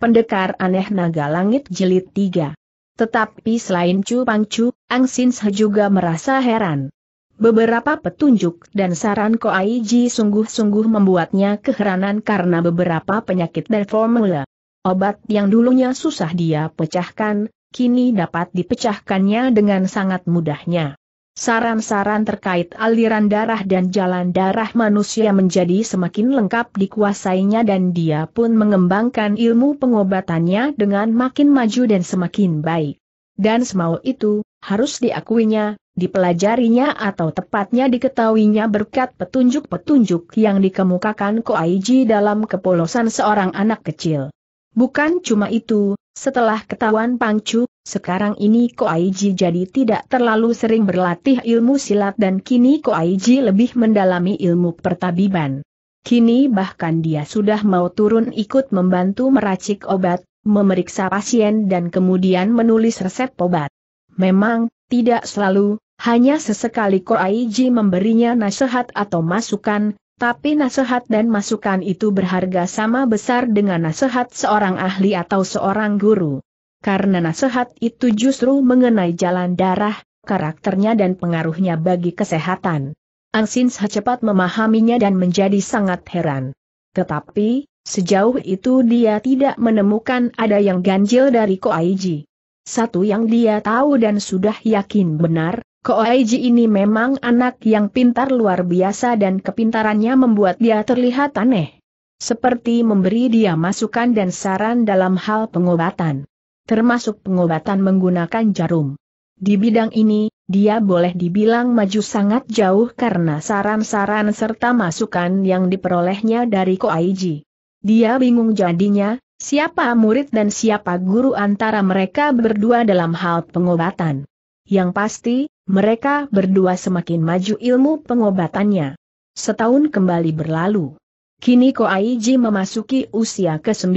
Pendekar Aneh Naga Langit jelit 3. Tetapi selain Chu Pangcu, Ang Sin Se juga merasa heran. Beberapa petunjuk dan saran Koaiji Ji sungguh-sungguh membuatnya keheranan karena beberapa penyakit dan formula. Obat yang dulunya susah dia pecahkan, kini dapat dipecahkannya dengan sangat mudahnya. Saran-saran terkait aliran darah dan jalan darah manusia menjadi semakin lengkap dikuasainya dan dia pun mengembangkan ilmu pengobatannya dengan makin maju dan semakin baik. Dan semau itu, harus diakuinya, dipelajarinya atau tepatnya diketahuinya berkat petunjuk-petunjuk yang dikemukakan Koaiji dalam kepolosan seorang anak kecil. Bukan cuma itu, setelah ketahuan Pangcu, sekarang ini Ko Koaiji jadi tidak terlalu sering berlatih ilmu silat dan kini Ko Koaiji lebih mendalami ilmu pertabiban. Kini bahkan dia sudah mau turun ikut membantu meracik obat, memeriksa pasien dan kemudian menulis resep obat. Memang, tidak selalu, hanya sesekali Ko Koaiji memberinya nasihat atau masukan, tapi nasihat dan masukan itu berharga sama besar dengan nasihat seorang ahli atau seorang guru. Karena nasihat itu justru mengenai jalan darah, karakternya dan pengaruhnya bagi kesehatan. Angsin secepat memahaminya dan menjadi sangat heran. Tetapi, sejauh itu dia tidak menemukan ada yang ganjil dari Ko Aiji. Satu yang dia tahu dan sudah yakin benar, Ko Koaiji ini memang anak yang pintar luar biasa dan kepintarannya membuat dia terlihat aneh. Seperti memberi dia masukan dan saran dalam hal pengobatan. Termasuk pengobatan menggunakan jarum. Di bidang ini, dia boleh dibilang maju sangat jauh karena saran-saran serta masukan yang diperolehnya dari Ko Koaiji. Dia bingung jadinya, siapa murid dan siapa guru antara mereka berdua dalam hal pengobatan. Yang pasti, mereka berdua semakin maju ilmu pengobatannya. Setahun kembali berlalu. Kini Ko Koaiji memasuki usia ke-9.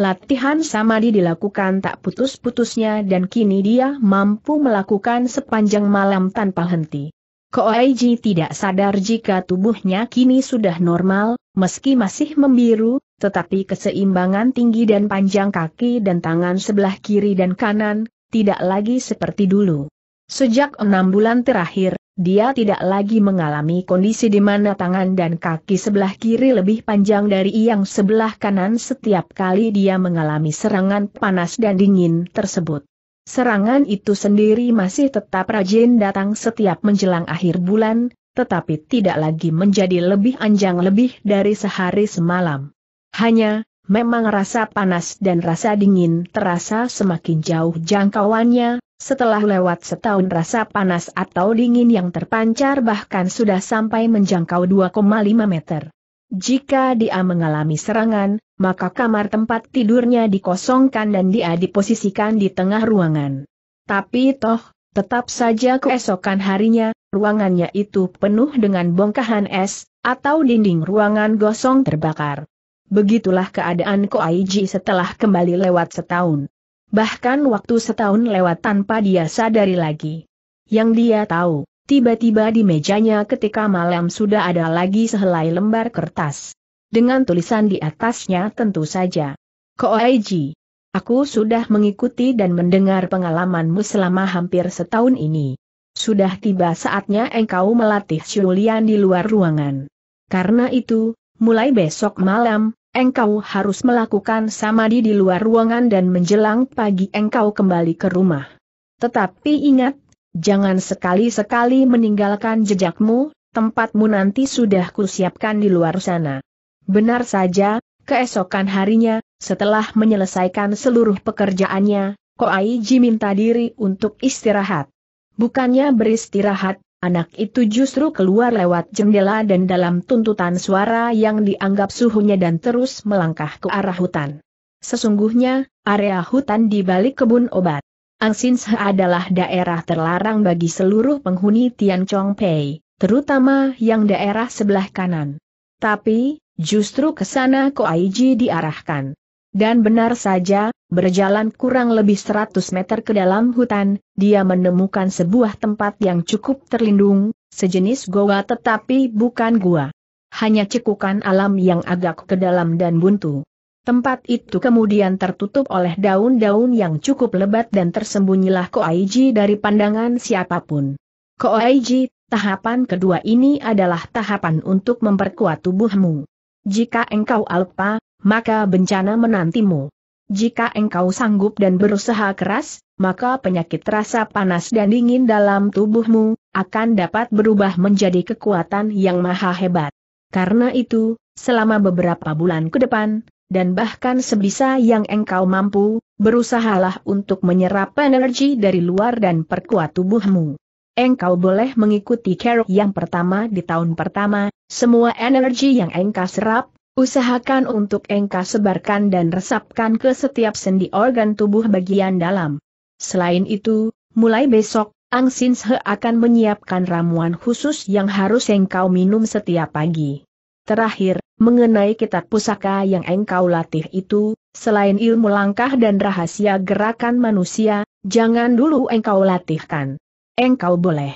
Latihan samadi dilakukan tak putus-putusnya dan kini dia mampu melakukan sepanjang malam tanpa henti. Ko Koaiji tidak sadar jika tubuhnya kini sudah normal, meski masih membiru, tetapi keseimbangan tinggi dan panjang kaki dan tangan sebelah kiri dan kanan, tidak lagi seperti dulu. Sejak enam bulan terakhir, dia tidak lagi mengalami kondisi di mana tangan dan kaki sebelah kiri lebih panjang dari yang sebelah kanan setiap kali dia mengalami serangan panas dan dingin tersebut. Serangan itu sendiri masih tetap rajin datang setiap menjelang akhir bulan, tetapi tidak lagi menjadi lebih anjang lebih dari sehari semalam. Hanya, memang rasa panas dan rasa dingin terasa semakin jauh jangkauannya, setelah lewat setahun rasa panas atau dingin yang terpancar bahkan sudah sampai menjangkau 2,5 meter. Jika dia mengalami serangan, maka kamar tempat tidurnya dikosongkan dan dia diposisikan di tengah ruangan. Tapi toh, tetap saja keesokan harinya, ruangannya itu penuh dengan bongkahan es, atau dinding ruangan gosong terbakar. Begitulah keadaan Koaiji setelah kembali lewat setahun. Bahkan waktu setahun lewat tanpa dia sadari lagi. Yang dia tahu, tiba-tiba di mejanya ketika malam sudah ada lagi sehelai lembar kertas. Dengan tulisan di atasnya tentu saja. Koaiji. Aku sudah mengikuti dan mendengar pengalamanmu selama hampir setahun ini. Sudah tiba saatnya engkau melatih Shulian di luar ruangan. Karena itu, mulai besok malam, engkau harus melakukan samadi di luar ruangan dan menjelang pagi engkau kembali ke rumah. Tetapi ingat, jangan sekali-sekali meninggalkan jejakmu, tempatmu nanti sudah kusiapkan di luar sana. Benar saja, keesokan harinya, setelah menyelesaikan seluruh pekerjaannya, Ko Aiji minta diri untuk istirahat. Bukannya beristirahat, Anak itu justru keluar lewat jendela dan dalam tuntutan suara yang dianggap suhunya dan terus melangkah ke arah hutan. Sesungguhnya, area hutan di balik kebun obat. Angsinse adalah daerah terlarang bagi seluruh penghuni Chong Pei, terutama yang daerah sebelah kanan. Tapi, justru ke sana Ko Aiji diarahkan. Dan benar saja, berjalan kurang lebih 100 meter ke dalam hutan, dia menemukan sebuah tempat yang cukup terlindung, sejenis goa tetapi bukan gua. Hanya cekukan alam yang agak ke dalam dan buntu. Tempat itu kemudian tertutup oleh daun-daun yang cukup lebat dan tersembunyilah Koaiji dari pandangan siapapun. Koaiji, tahapan kedua ini adalah tahapan untuk memperkuat tubuhmu. Jika engkau alpa, maka bencana menantimu. Jika engkau sanggup dan berusaha keras, maka penyakit rasa panas dan dingin dalam tubuhmu akan dapat berubah menjadi kekuatan yang maha hebat. Karena itu, selama beberapa bulan ke depan, dan bahkan sebisa yang engkau mampu, berusahalah untuk menyerap energi dari luar dan perkuat tubuhmu. Engkau boleh mengikuti kerok yang pertama di tahun pertama, semua energi yang engkau serap, Usahakan untuk engkau sebarkan dan resapkan ke setiap sendi organ tubuh bagian dalam. Selain itu, mulai besok, Ang Sin He akan menyiapkan ramuan khusus yang harus engkau minum setiap pagi. Terakhir, mengenai kitab pusaka yang engkau latih itu, selain ilmu langkah dan rahasia gerakan manusia, jangan dulu engkau latihkan. Engkau boleh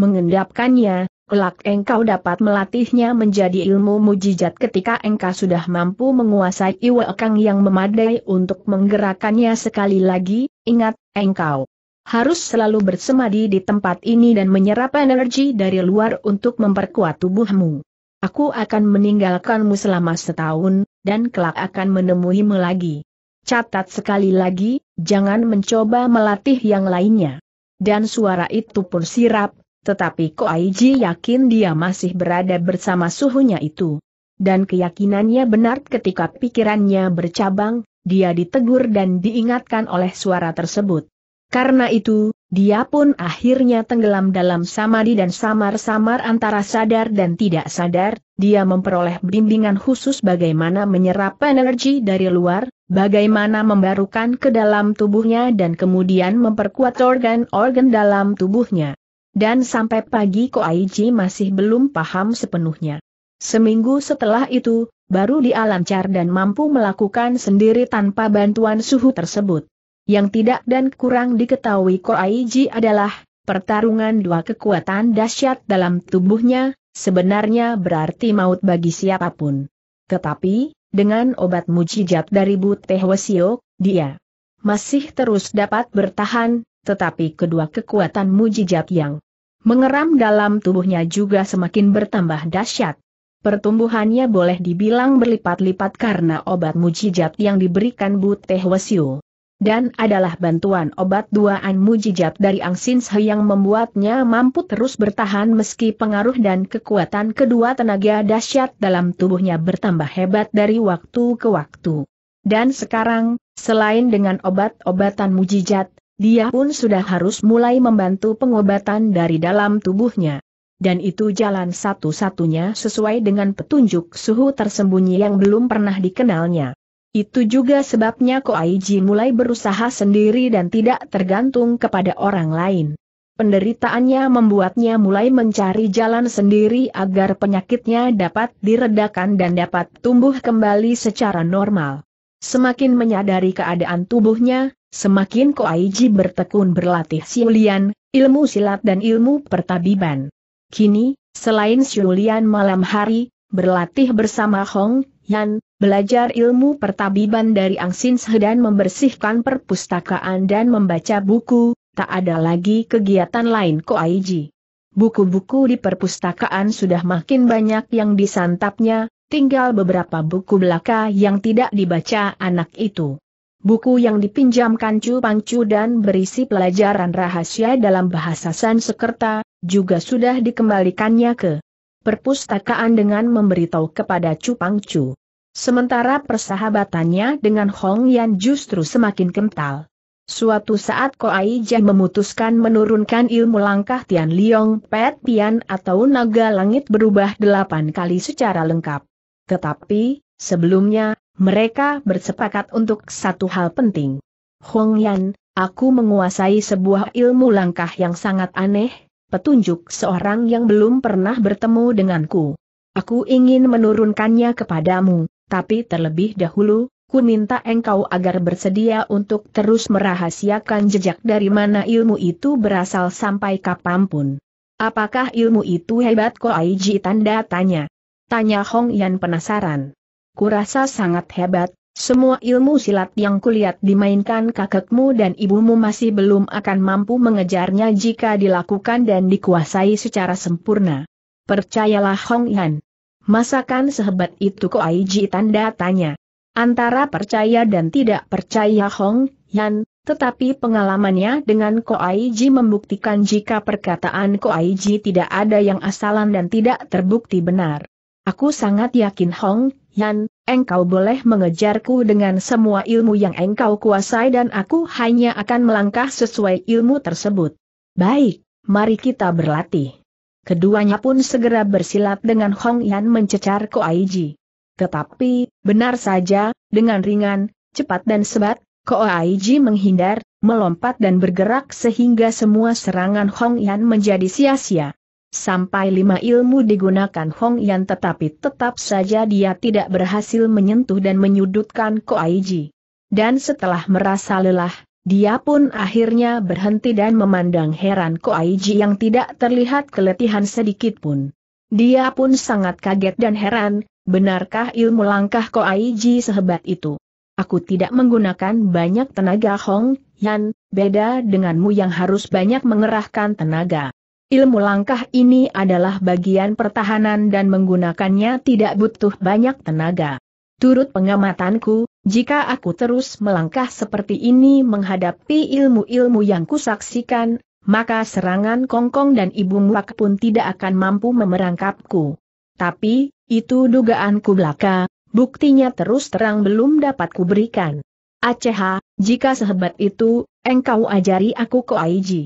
mengendapkannya, Kelak engkau dapat melatihnya menjadi ilmu mujizat ketika engkau sudah mampu menguasai iwa kang yang memadai untuk menggerakkannya sekali lagi, ingat, engkau harus selalu bersemadi di tempat ini dan menyerap energi dari luar untuk memperkuat tubuhmu. Aku akan meninggalkanmu selama setahun, dan kelak akan menemuimu lagi. Catat sekali lagi, jangan mencoba melatih yang lainnya. Dan suara itu pun sirap, tetapi Ko Aiji yakin dia masih berada bersama suhunya itu. Dan keyakinannya benar ketika pikirannya bercabang, dia ditegur dan diingatkan oleh suara tersebut. Karena itu, dia pun akhirnya tenggelam dalam samadi dan samar-samar antara sadar dan tidak sadar, dia memperoleh bimbingan khusus bagaimana menyerap energi dari luar, bagaimana membarukan ke dalam tubuhnya dan kemudian memperkuat organ-organ dalam tubuhnya. Dan sampai pagi Ko Koaiji masih belum paham sepenuhnya. Seminggu setelah itu, baru dia lancar dan mampu melakukan sendiri tanpa bantuan suhu tersebut. Yang tidak dan kurang diketahui Ko Koaiji adalah, pertarungan dua kekuatan dahsyat dalam tubuhnya, sebenarnya berarti maut bagi siapapun. Tetapi, dengan obat mujijat dari Buteh Wesio, dia masih terus dapat bertahan, tetapi kedua kekuatan mujijat yang Mengeram dalam tubuhnya juga semakin bertambah dahsyat. Pertumbuhannya boleh dibilang berlipat-lipat karena obat mujijat yang diberikan Buteh Wesiu. Dan adalah bantuan obat duaan mujijat dari Angsin yang membuatnya mampu terus bertahan meski pengaruh dan kekuatan kedua tenaga dahsyat dalam tubuhnya bertambah hebat dari waktu ke waktu. Dan sekarang, selain dengan obat-obatan mujijat, dia pun sudah harus mulai membantu pengobatan dari dalam tubuhnya. Dan itu jalan satu-satunya sesuai dengan petunjuk suhu tersembunyi yang belum pernah dikenalnya. Itu juga sebabnya Ko Koaiji mulai berusaha sendiri dan tidak tergantung kepada orang lain. Penderitaannya membuatnya mulai mencari jalan sendiri agar penyakitnya dapat diredakan dan dapat tumbuh kembali secara normal. Semakin menyadari keadaan tubuhnya, Semakin Ko Koaiji bertekun berlatih siulian, ilmu silat dan ilmu pertabiban. Kini, selain siulian malam hari, berlatih bersama Hong Yan, belajar ilmu pertabiban dari Angsin dan membersihkan perpustakaan dan membaca buku, tak ada lagi kegiatan lain Ko Koaiji. Buku-buku di perpustakaan sudah makin banyak yang disantapnya, tinggal beberapa buku belaka yang tidak dibaca anak itu. Buku yang dipinjamkan Chu Pangcu dan berisi pelajaran rahasia dalam bahasa Sanskerta juga sudah dikembalikannya ke perpustakaan dengan memberitahu kepada Chu Pangcu. Sementara persahabatannya dengan Hong Yan justru semakin kental. Suatu saat Koai Jai memutuskan menurunkan ilmu langkah Tian Liong Pet Pian atau naga langit berubah delapan kali secara lengkap. Tetapi, sebelumnya, mereka bersepakat untuk satu hal penting. Hong Yan, aku menguasai sebuah ilmu langkah yang sangat aneh, petunjuk seorang yang belum pernah bertemu denganku. Aku ingin menurunkannya kepadamu, tapi terlebih dahulu, ku minta engkau agar bersedia untuk terus merahasiakan jejak dari mana ilmu itu berasal sampai kapanpun. Apakah ilmu itu hebat Aiji tanda tanya? Tanya Hong Yan penasaran kurasa sangat hebat, semua ilmu silat yang kulihat dimainkan kakekmu dan ibumu masih belum akan mampu mengejarnya jika dilakukan dan dikuasai secara sempurna. Percayalah Hong Yan. Masakan sehebat itu kok Aiji tanda tanya. Antara percaya dan tidak percaya Hong Yan, tetapi pengalamannya dengan Ko Aiji membuktikan jika perkataan Ko Aiji tidak ada yang asalan dan tidak terbukti benar. Aku sangat yakin Hong Yan, engkau boleh mengejarku dengan semua ilmu yang engkau kuasai dan aku hanya akan melangkah sesuai ilmu tersebut. Baik, mari kita berlatih. Keduanya pun segera bersilat dengan Hong Yan mencecar Ko Aiji. Tetapi, benar saja, dengan ringan, cepat dan sebat, Ko Aiji menghindar, melompat dan bergerak sehingga semua serangan Hong Yan menjadi sia-sia. Sampai lima ilmu digunakan Hong Yan tetapi tetap saja dia tidak berhasil menyentuh dan menyudutkan Ko Aiji. Dan setelah merasa lelah, dia pun akhirnya berhenti dan memandang heran Ko Aiji yang tidak terlihat keletihan sedikit pun. Dia pun sangat kaget dan heran, benarkah ilmu langkah Ko Aiji sehebat itu? Aku tidak menggunakan banyak tenaga Hong Yan, beda denganmu yang harus banyak mengerahkan tenaga. Ilmu langkah ini adalah bagian pertahanan dan menggunakannya tidak butuh banyak tenaga. Turut pengamatanku, jika aku terus melangkah seperti ini menghadapi ilmu-ilmu yang kusaksikan, maka serangan Kongkong dan Ibu Muak pun tidak akan mampu memerangkapku. Tapi, itu dugaanku belaka, buktinya terus terang belum dapat kuberikan. Aceh, jika sehebat itu, engkau ajari aku ke aiji.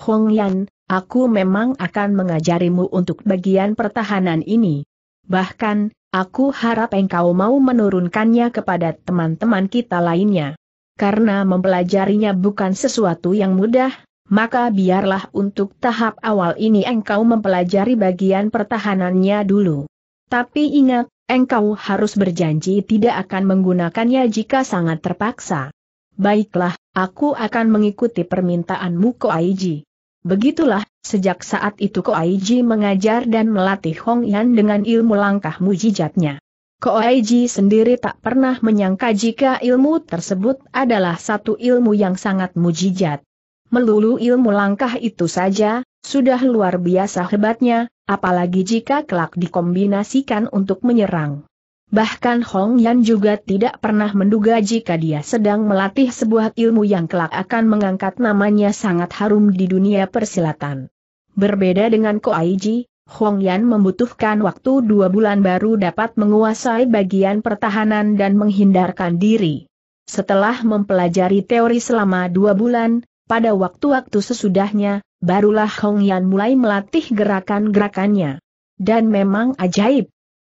Hong Yan, aku memang akan mengajarimu untuk bagian pertahanan ini. Bahkan, aku harap engkau mau menurunkannya kepada teman-teman kita lainnya. Karena mempelajarinya bukan sesuatu yang mudah, maka biarlah untuk tahap awal ini engkau mempelajari bagian pertahanannya dulu. Tapi ingat, engkau harus berjanji tidak akan menggunakannya jika sangat terpaksa. Baiklah, aku akan mengikuti permintaanmu Koaiji. Begitulah, sejak saat itu Ko Koaiji mengajar dan melatih Hong Yan dengan ilmu langkah mujijatnya. Koaiji sendiri tak pernah menyangka jika ilmu tersebut adalah satu ilmu yang sangat mujijat. Melulu ilmu langkah itu saja, sudah luar biasa hebatnya, apalagi jika kelak dikombinasikan untuk menyerang. Bahkan Hong Yan juga tidak pernah menduga jika dia sedang melatih sebuah ilmu yang kelak akan mengangkat namanya sangat harum di dunia persilatan. Berbeda dengan Ko Aiji, Hong Yan membutuhkan waktu dua bulan baru dapat menguasai bagian pertahanan dan menghindarkan diri. Setelah mempelajari teori selama dua bulan, pada waktu-waktu sesudahnya, barulah Hong Yan mulai melatih gerakan-gerakannya. Dan memang ajaib,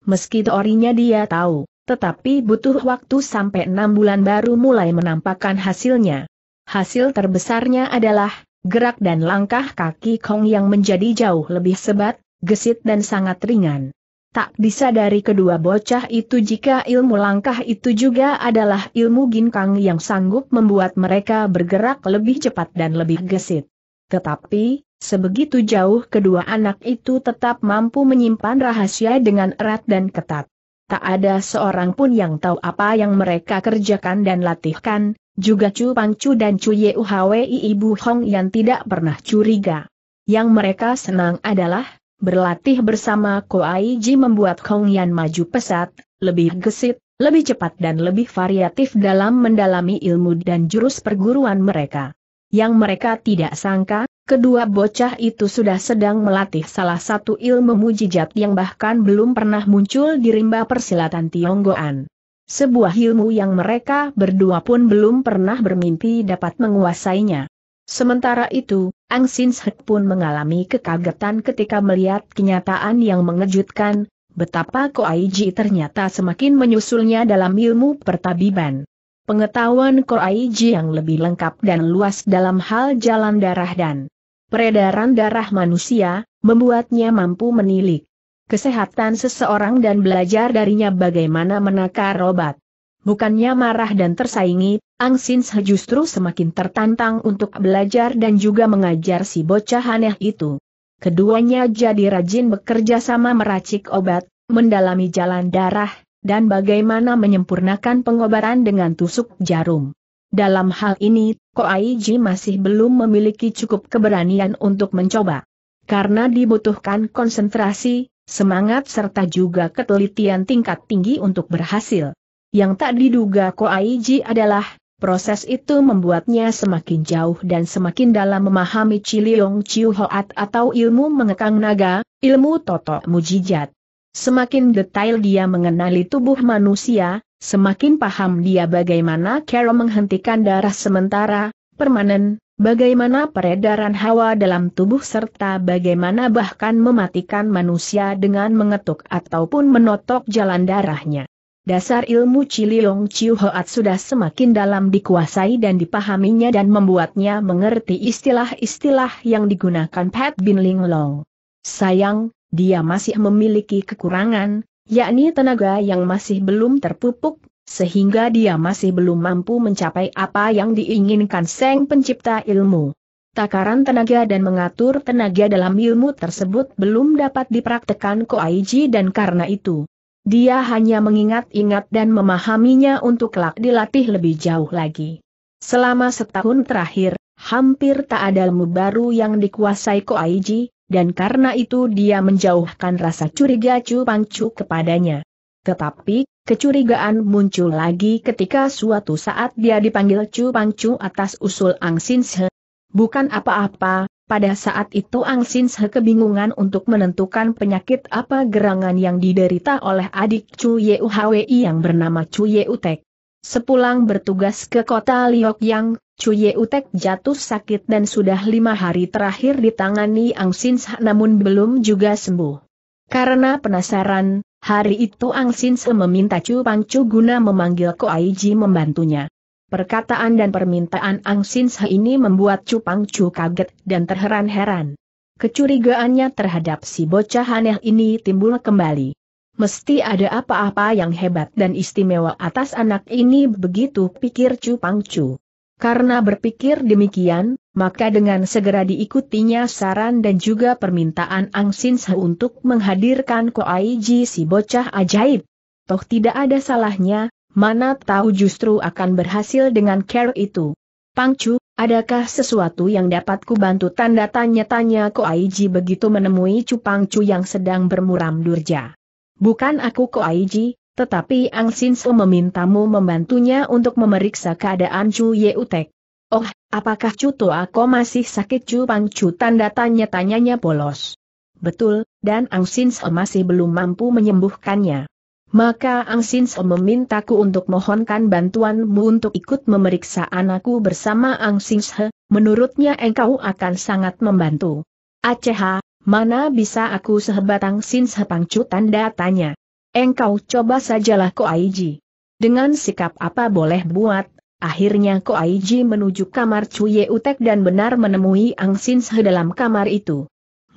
meski teorinya dia tahu, tetapi butuh waktu sampai enam bulan baru mulai menampakkan hasilnya. Hasil terbesarnya adalah, gerak dan langkah kaki Kong yang menjadi jauh lebih sebat, gesit dan sangat ringan. Tak bisa dari kedua bocah itu jika ilmu langkah itu juga adalah ilmu ginkang yang sanggup membuat mereka bergerak lebih cepat dan lebih gesit. Tetapi, Sebegitu jauh kedua anak itu tetap mampu menyimpan rahasia dengan erat dan ketat. Tak ada seorang pun yang tahu apa yang mereka kerjakan dan latihkan, juga Chu Chu dan Chu Yeuhwi Ibu Hong yang tidak pernah curiga. Yang mereka senang adalah, berlatih bersama Ko Ai Ji membuat Hong Yan maju pesat, lebih gesit, lebih cepat dan lebih variatif dalam mendalami ilmu dan jurus perguruan mereka. Yang mereka tidak sangka, Kedua bocah itu sudah sedang melatih salah satu ilmu mujijat yang bahkan belum pernah muncul di rimba persilatan Tionggoan. Sebuah ilmu yang mereka berdua pun belum pernah bermimpi dapat menguasainya. Sementara itu, Ang Sin pun mengalami kekagetan ketika melihat kenyataan yang mengejutkan, betapa Koaiji ternyata semakin menyusulnya dalam ilmu pertabiban. Pengetahuan Koaiji yang lebih lengkap dan luas dalam hal jalan darah dan peredaran darah manusia, membuatnya mampu menilik kesehatan seseorang dan belajar darinya bagaimana menakar obat. Bukannya marah dan tersaingi, Ang Sin justru semakin tertantang untuk belajar dan juga mengajar si bocah aneh itu. Keduanya jadi rajin bekerja sama meracik obat, mendalami jalan darah, dan bagaimana menyempurnakan pengobatan dengan tusuk jarum. Dalam hal ini, Ko Koaiji masih belum memiliki cukup keberanian untuk mencoba. Karena dibutuhkan konsentrasi, semangat serta juga ketelitian tingkat tinggi untuk berhasil. Yang tak diduga Ko Koaiji adalah, proses itu membuatnya semakin jauh dan semakin dalam memahami Chiliong Chiu Hoat atau ilmu mengekang naga, ilmu totok mujijat. Semakin detail dia mengenali tubuh manusia, semakin paham dia bagaimana cara menghentikan darah sementara, permanen, bagaimana peredaran hawa dalam tubuh serta bagaimana bahkan mematikan manusia dengan mengetuk ataupun menotok jalan darahnya. Dasar ilmu Ciliong Chiu Hoat sudah semakin dalam dikuasai dan dipahaminya dan membuatnya mengerti istilah-istilah yang digunakan Pat Bin Ling Long. Sayang, dia masih memiliki kekurangan, yakni tenaga yang masih belum terpupuk, sehingga dia masih belum mampu mencapai apa yang diinginkan Seng Pencipta Ilmu. Takaran tenaga dan mengatur tenaga dalam ilmu tersebut belum dapat dipraktekan Aiji dan karena itu, dia hanya mengingat-ingat dan memahaminya untuk kelak dilatih lebih jauh lagi. Selama setahun terakhir, hampir tak ada ilmu baru yang dikuasai Ko Aiji dan karena itu dia menjauhkan rasa curiga Chu Pangcu kepadanya. Tetapi, kecurigaan muncul lagi ketika suatu saat dia dipanggil Chu Pangcu atas usul Ang Sinse. Bukan apa-apa, pada saat itu Ang Sinse kebingungan untuk menentukan penyakit apa gerangan yang diderita oleh adik Chu Yeuhwi yang bernama Chu Yeutek. Sepulang bertugas ke kota Liok yang Cuye Utek jatuh sakit dan sudah lima hari terakhir ditangani Ang Sin namun belum juga sembuh. Karena penasaran, hari itu Ang Sin Sa meminta Chu Pangcu guna memanggil Ko Koaiji membantunya. Perkataan dan permintaan Ang Sin ini membuat Chu Pangcu kaget dan terheran-heran. Kecurigaannya terhadap si bocah aneh ini timbul kembali. Mesti ada apa-apa yang hebat dan istimewa atas anak ini begitu pikir Chu Pangcu. Karena berpikir demikian, maka dengan segera diikutinya saran dan juga permintaan Ang Sin untuk menghadirkan Koai Ji si bocah ajaib. Toh tidak ada salahnya, mana tahu justru akan berhasil dengan care itu. Pangcu, adakah sesuatu yang dapat ku bantu tanda tanya-tanya Koai Ji begitu menemui Cupangcu yang sedang bermuram durja. Bukan aku Koai Ji, tetapi Ang Sin Su memintamu membantunya untuk memeriksa keadaan Chu Yeutek. Oh, apakah Chu Aku masih sakit Chu Pang Chu tanda tanya-tanyanya polos. Betul, dan Ang Sin Su masih belum mampu menyembuhkannya. Maka Ang Sin Su memintaku untuk mohonkan bantuanmu untuk ikut memeriksa anakku bersama Ang Sin Su, menurutnya engkau akan sangat membantu. Aceh, mana bisa aku sehebat Ang Sin Su Pang Chu tanda tanya. Engkau coba sajalah Ko Aiji. Dengan sikap apa boleh buat, akhirnya Ko Aiji menuju kamar Cuye Utek dan benar menemui Ang Sinshe dalam kamar itu.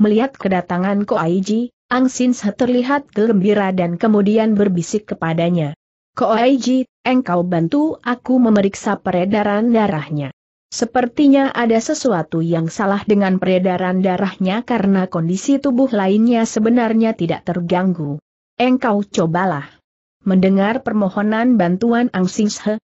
Melihat kedatangan Ko Aiji, Ang Sinshe terlihat gembira dan kemudian berbisik kepadanya. Ko Aiji, engkau bantu aku memeriksa peredaran darahnya. Sepertinya ada sesuatu yang salah dengan peredaran darahnya karena kondisi tubuh lainnya sebenarnya tidak terganggu. Engkau cobalah. Mendengar permohonan bantuan Ang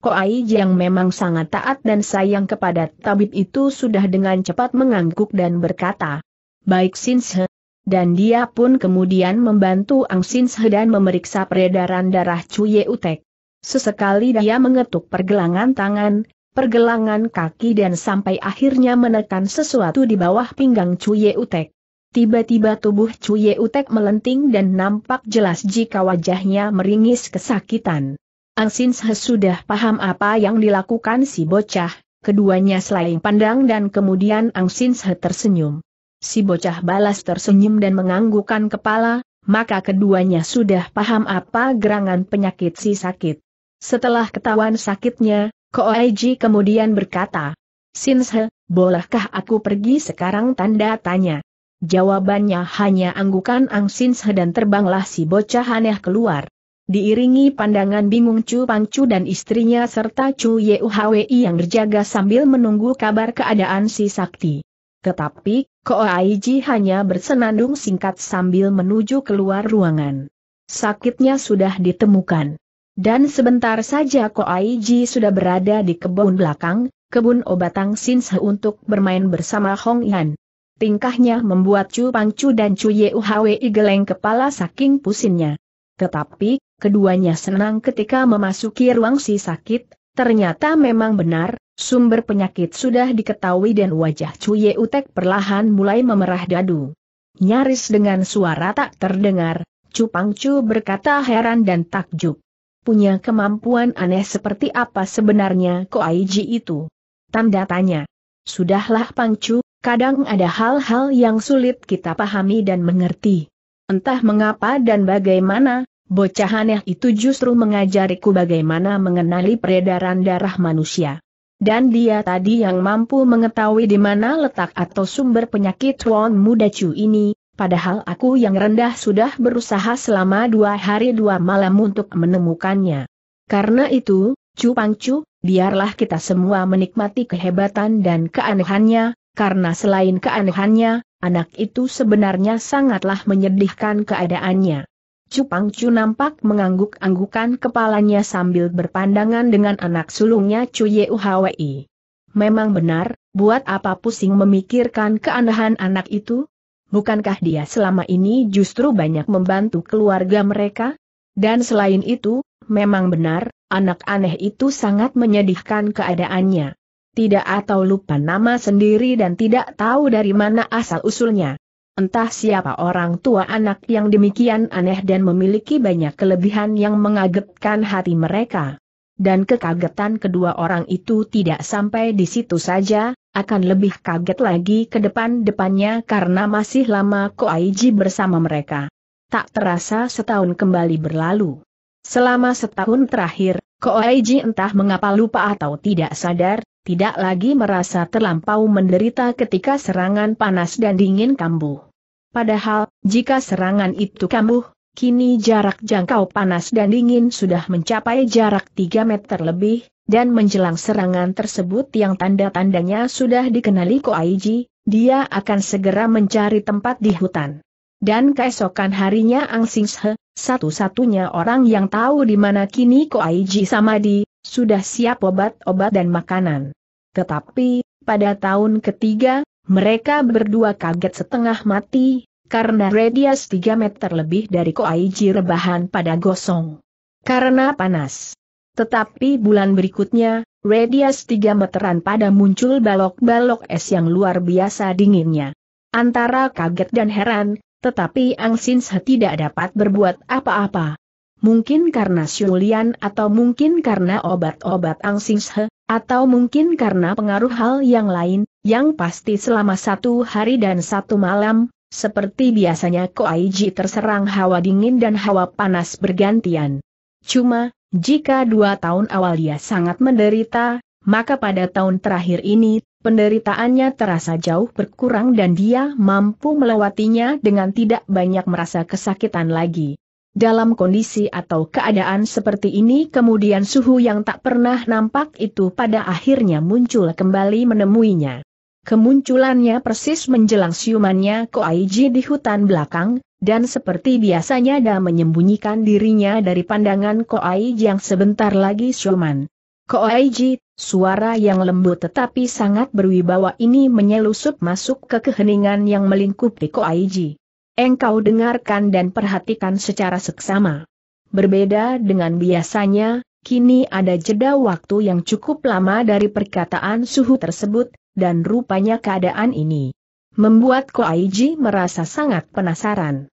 Ko Ai yang memang sangat taat dan sayang kepada tabib itu sudah dengan cepat mengangguk dan berkata, Baik Singhe. Dan dia pun kemudian membantu Ang Singhe dan memeriksa peredaran darah Cuye Utek. Sesekali dia mengetuk pergelangan tangan, pergelangan kaki dan sampai akhirnya menekan sesuatu di bawah pinggang Cuye Utek. Tiba-tiba tubuh Cuye Utek melenting dan nampak jelas jika wajahnya meringis kesakitan. Ang Sin Angsin sudah paham apa yang dilakukan si bocah, keduanya selain pandang dan kemudian Ang Sin Angsin tersenyum. Si bocah balas tersenyum dan menganggukkan kepala, maka keduanya sudah paham apa gerangan penyakit si sakit. Setelah ketahuan sakitnya, Koaiji kemudian berkata, Sin Sinse, bolehkah aku pergi sekarang tanda tanya. Jawabannya hanya anggukan angsin dan terbanglah si bocah aneh keluar. Diiringi pandangan bingung Chu Pangcu dan istrinya serta Chu Yuhwi yang berjaga sambil menunggu kabar keadaan si Sakti. Tetapi, Koaiji hanya bersenandung singkat sambil menuju keluar ruangan. Sakitnya sudah ditemukan. Dan sebentar saja Koaiji sudah berada di kebun belakang, kebun obat Tang untuk bermain bersama Hong Yan. Tingkahnya membuat Chu Pangcu dan Chu Yuhwi geleng kepala saking pusingnya. Tetapi, keduanya senang ketika memasuki ruang si sakit, ternyata memang benar, sumber penyakit sudah diketahui dan wajah Chu Yutek perlahan mulai memerah dadu. Nyaris dengan suara tak terdengar, Chu Pangcu berkata heran dan takjub. Punya kemampuan aneh seperti apa sebenarnya Ko Aiji itu? Tanda tanya. Sudahlah Pangcu, Kadang ada hal-hal yang sulit kita pahami dan mengerti. Entah mengapa dan bagaimana, bocah aneh itu justru mengajariku bagaimana mengenali peredaran darah manusia. Dan dia tadi yang mampu mengetahui di mana letak atau sumber penyakit wong Muda Chu ini, padahal aku yang rendah sudah berusaha selama dua hari dua malam untuk menemukannya. Karena itu, Chu Pangcu, biarlah kita semua menikmati kehebatan dan keanehannya, karena selain keanehannya, anak itu sebenarnya sangatlah menyedihkan keadaannya. Cupang Cu nampak mengangguk-anggukan kepalanya sambil berpandangan dengan anak sulungnya Cu Yeuhwi. Memang benar, buat apa pusing memikirkan keanehan anak itu? Bukankah dia selama ini justru banyak membantu keluarga mereka? Dan selain itu, memang benar, anak aneh itu sangat menyedihkan keadaannya tidak atau lupa nama sendiri dan tidak tahu dari mana asal-usulnya. Entah siapa orang tua anak yang demikian aneh dan memiliki banyak kelebihan yang mengagetkan hati mereka. Dan kekagetan kedua orang itu tidak sampai di situ saja, akan lebih kaget lagi ke depan-depannya karena masih lama Koaiji bersama mereka. Tak terasa setahun kembali berlalu. Selama setahun terakhir, Koaiji entah mengapa lupa atau tidak sadar, tidak lagi merasa terlampau menderita ketika serangan panas dan dingin kambuh. Padahal, jika serangan itu kambuh, kini jarak jangkau panas dan dingin sudah mencapai jarak 3 meter lebih, dan menjelang serangan tersebut yang tanda-tandanya sudah dikenali Koaiji, dia akan segera mencari tempat di hutan. Dan keesokan harinya Ang Singshe, satu-satunya orang yang tahu di mana kini Koaiji di sudah siap obat-obat dan makanan. Tetapi, pada tahun ketiga, mereka berdua kaget setengah mati, karena radius 3 meter lebih dari Koaiji rebahan pada gosong. Karena panas. Tetapi bulan berikutnya, radius 3 meteran pada muncul balok-balok es yang luar biasa dinginnya. Antara kaget dan heran, tetapi Ang Sinse tidak dapat berbuat apa-apa mungkin karena siulian atau mungkin karena obat-obat angsingshe, atau mungkin karena pengaruh hal yang lain, yang pasti selama satu hari dan satu malam, seperti biasanya Koaiji terserang hawa dingin dan hawa panas bergantian. Cuma, jika dua tahun awal dia sangat menderita, maka pada tahun terakhir ini, penderitaannya terasa jauh berkurang dan dia mampu melewatinya dengan tidak banyak merasa kesakitan lagi. Dalam kondisi atau keadaan seperti ini kemudian suhu yang tak pernah nampak itu pada akhirnya muncul kembali menemuinya. Kemunculannya persis menjelang siumannya Koaiji di hutan belakang, dan seperti biasanya dia menyembunyikan dirinya dari pandangan Koaiji yang sebentar lagi siuman. Koaiji, suara yang lembut tetapi sangat berwibawa ini menyelusup masuk ke keheningan yang melingkupi Koaiji engkau dengarkan dan perhatikan secara seksama. Berbeda dengan biasanya, kini ada jeda waktu yang cukup lama dari perkataan suhu tersebut, dan rupanya keadaan ini membuat Ko Aiji merasa sangat penasaran.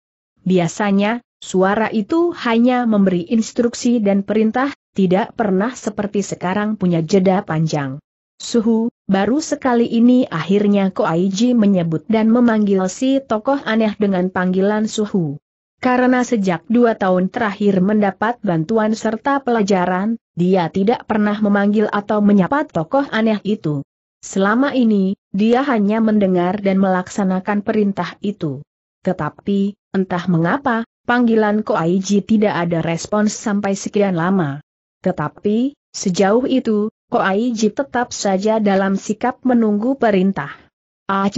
Biasanya, suara itu hanya memberi instruksi dan perintah, tidak pernah seperti sekarang punya jeda panjang. Suhu, baru sekali ini akhirnya Ko Koaiji menyebut dan memanggil si tokoh aneh dengan panggilan Suhu. Karena sejak dua tahun terakhir mendapat bantuan serta pelajaran, dia tidak pernah memanggil atau menyapa tokoh aneh itu. Selama ini, dia hanya mendengar dan melaksanakan perintah itu. Tetapi, entah mengapa, panggilan Ko Koaiji tidak ada respons sampai sekian lama. Tetapi, sejauh itu, Ko Aiji tetap saja dalam sikap menunggu perintah. Ah,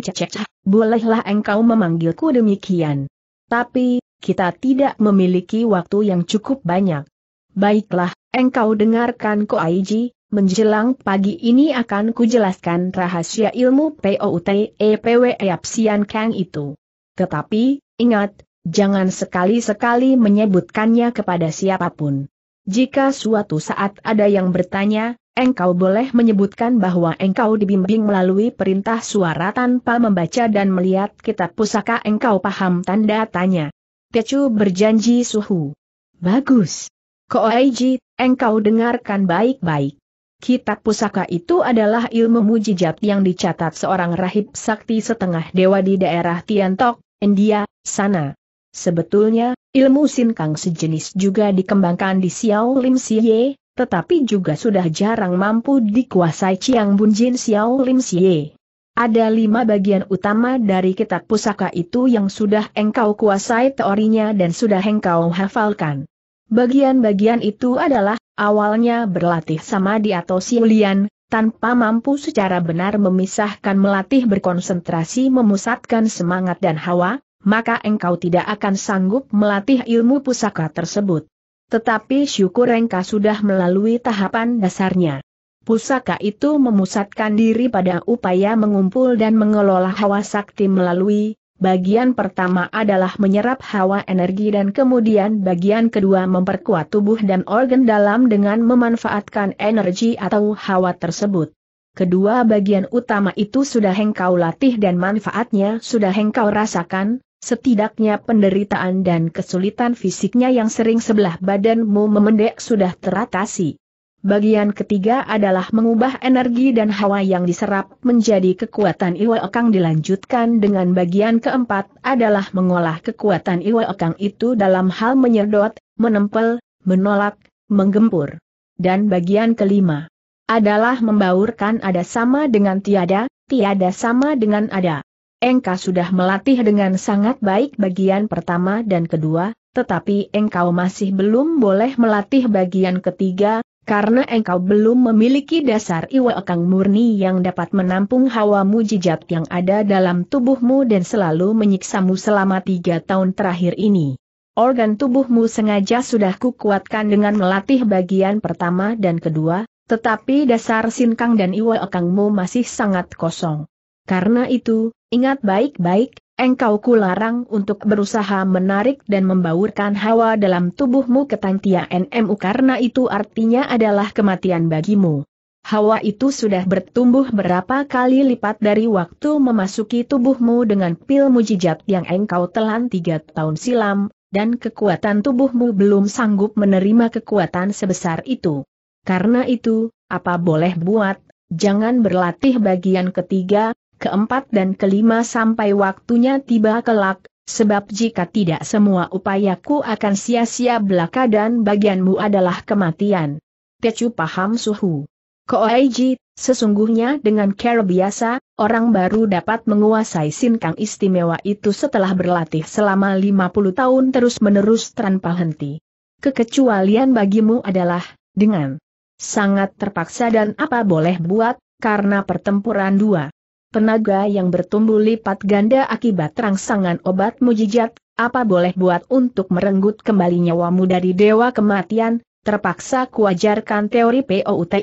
bolehlah engkau memanggilku demikian. Tapi, kita tidak memiliki waktu yang cukup banyak. Baiklah, engkau dengarkan Ko Aiji, menjelang pagi ini akan kujelaskan rahasia ilmu POUTEPW Eapsian Kang itu. Tetapi, ingat, jangan sekali-sekali menyebutkannya kepada siapapun. Jika suatu saat ada yang bertanya, engkau boleh menyebutkan bahwa engkau dibimbing melalui perintah suara tanpa membaca dan melihat kitab pusaka engkau paham tanda tanya. Tecu berjanji suhu. Bagus. Koaiji, engkau dengarkan baik-baik. Kitab pusaka itu adalah ilmu mujijat yang dicatat seorang rahib sakti setengah dewa di daerah Tiantok, India, sana. Sebetulnya, ilmu sinkang sejenis juga dikembangkan di Xiao Lim Siye, tetapi juga sudah jarang mampu dikuasai Chiang Bun Jin Xiao Lim Xie. Ada lima bagian utama dari kitab pusaka itu yang sudah engkau kuasai teorinya dan sudah engkau hafalkan. Bagian-bagian itu adalah, awalnya berlatih di atau Siulian, tanpa mampu secara benar memisahkan melatih berkonsentrasi memusatkan semangat dan hawa, maka engkau tidak akan sanggup melatih ilmu pusaka tersebut. Tetapi syukur engkau sudah melalui tahapan dasarnya. Pusaka itu memusatkan diri pada upaya mengumpul dan mengelola hawa sakti melalui, bagian pertama adalah menyerap hawa energi dan kemudian bagian kedua memperkuat tubuh dan organ dalam dengan memanfaatkan energi atau hawa tersebut. Kedua bagian utama itu sudah engkau latih dan manfaatnya sudah engkau rasakan, Setidaknya penderitaan dan kesulitan fisiknya yang sering sebelah badanmu memendek sudah teratasi. Bagian ketiga adalah mengubah energi dan hawa yang diserap menjadi kekuatan Iwa Ekang dilanjutkan dengan bagian keempat adalah mengolah kekuatan Iwa Ekang itu dalam hal menyedot, menempel, menolak, menggempur. Dan bagian kelima adalah membaurkan ada sama dengan tiada, tiada sama dengan ada. Engkau sudah melatih dengan sangat baik bagian pertama dan kedua, tetapi engkau masih belum boleh melatih bagian ketiga, karena engkau belum memiliki dasar iwa ekang murni yang dapat menampung hawa mujijat yang ada dalam tubuhmu dan selalu menyiksamu selama tiga tahun terakhir ini. Organ tubuhmu sengaja sudah kukuatkan dengan melatih bagian pertama dan kedua, tetapi dasar sinkang dan iwa ekangmu masih sangat kosong. Karena itu, Ingat baik-baik, engkau kularang untuk berusaha menarik dan membaurkan hawa dalam tubuhmu ke Tangtia NMU karena itu artinya adalah kematian bagimu. Hawa itu sudah bertumbuh berapa kali lipat dari waktu memasuki tubuhmu dengan pil mujijat yang engkau telan tiga tahun silam, dan kekuatan tubuhmu belum sanggup menerima kekuatan sebesar itu. Karena itu, apa boleh buat, jangan berlatih bagian ketiga, keempat dan kelima sampai waktunya tiba kelak, sebab jika tidak semua upayaku akan sia-sia belaka dan bagianmu adalah kematian. Tecu paham suhu. Koaiji, sesungguhnya dengan cara biasa, orang baru dapat menguasai sinkang istimewa itu setelah berlatih selama 50 tahun terus-menerus tanpa henti. Kekecualian bagimu adalah, dengan sangat terpaksa dan apa boleh buat, karena pertempuran dua Tenaga yang bertumbuh lipat ganda akibat rangsangan obat mujijat, apa boleh buat untuk merenggut kembali nyawamu dari dewa kematian, terpaksa kuajarkan teori POUTE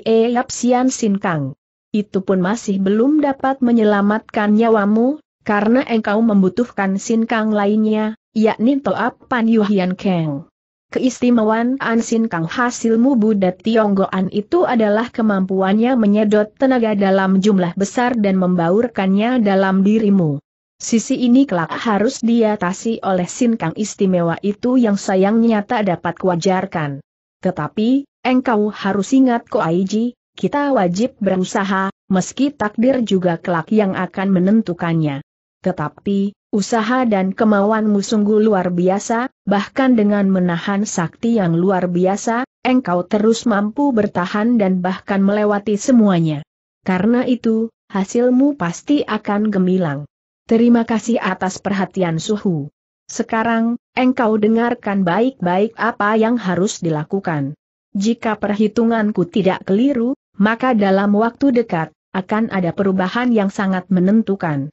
Sin Kang. Itu pun masih belum dapat menyelamatkan nyawamu, karena engkau membutuhkan Sin Kang lainnya, yakni Toap Pan Yuhian Kang. Keistimewaan Ansin Kang hasilmu budat Tionggoan itu adalah kemampuannya menyedot tenaga dalam jumlah besar dan membaurkannya dalam dirimu. Sisi ini kelak harus diatasi oleh Sin Kang istimewa itu yang sayangnya tak dapat kuajarkan. Tetapi, engkau harus ingat ko Aiji, kita wajib berusaha, meski takdir juga kelak yang akan menentukannya. Tetapi, Usaha dan kemauanmu sungguh luar biasa, bahkan dengan menahan sakti yang luar biasa, engkau terus mampu bertahan dan bahkan melewati semuanya. Karena itu, hasilmu pasti akan gemilang. Terima kasih atas perhatian suhu. Sekarang, engkau dengarkan baik-baik apa yang harus dilakukan. Jika perhitunganku tidak keliru, maka dalam waktu dekat, akan ada perubahan yang sangat menentukan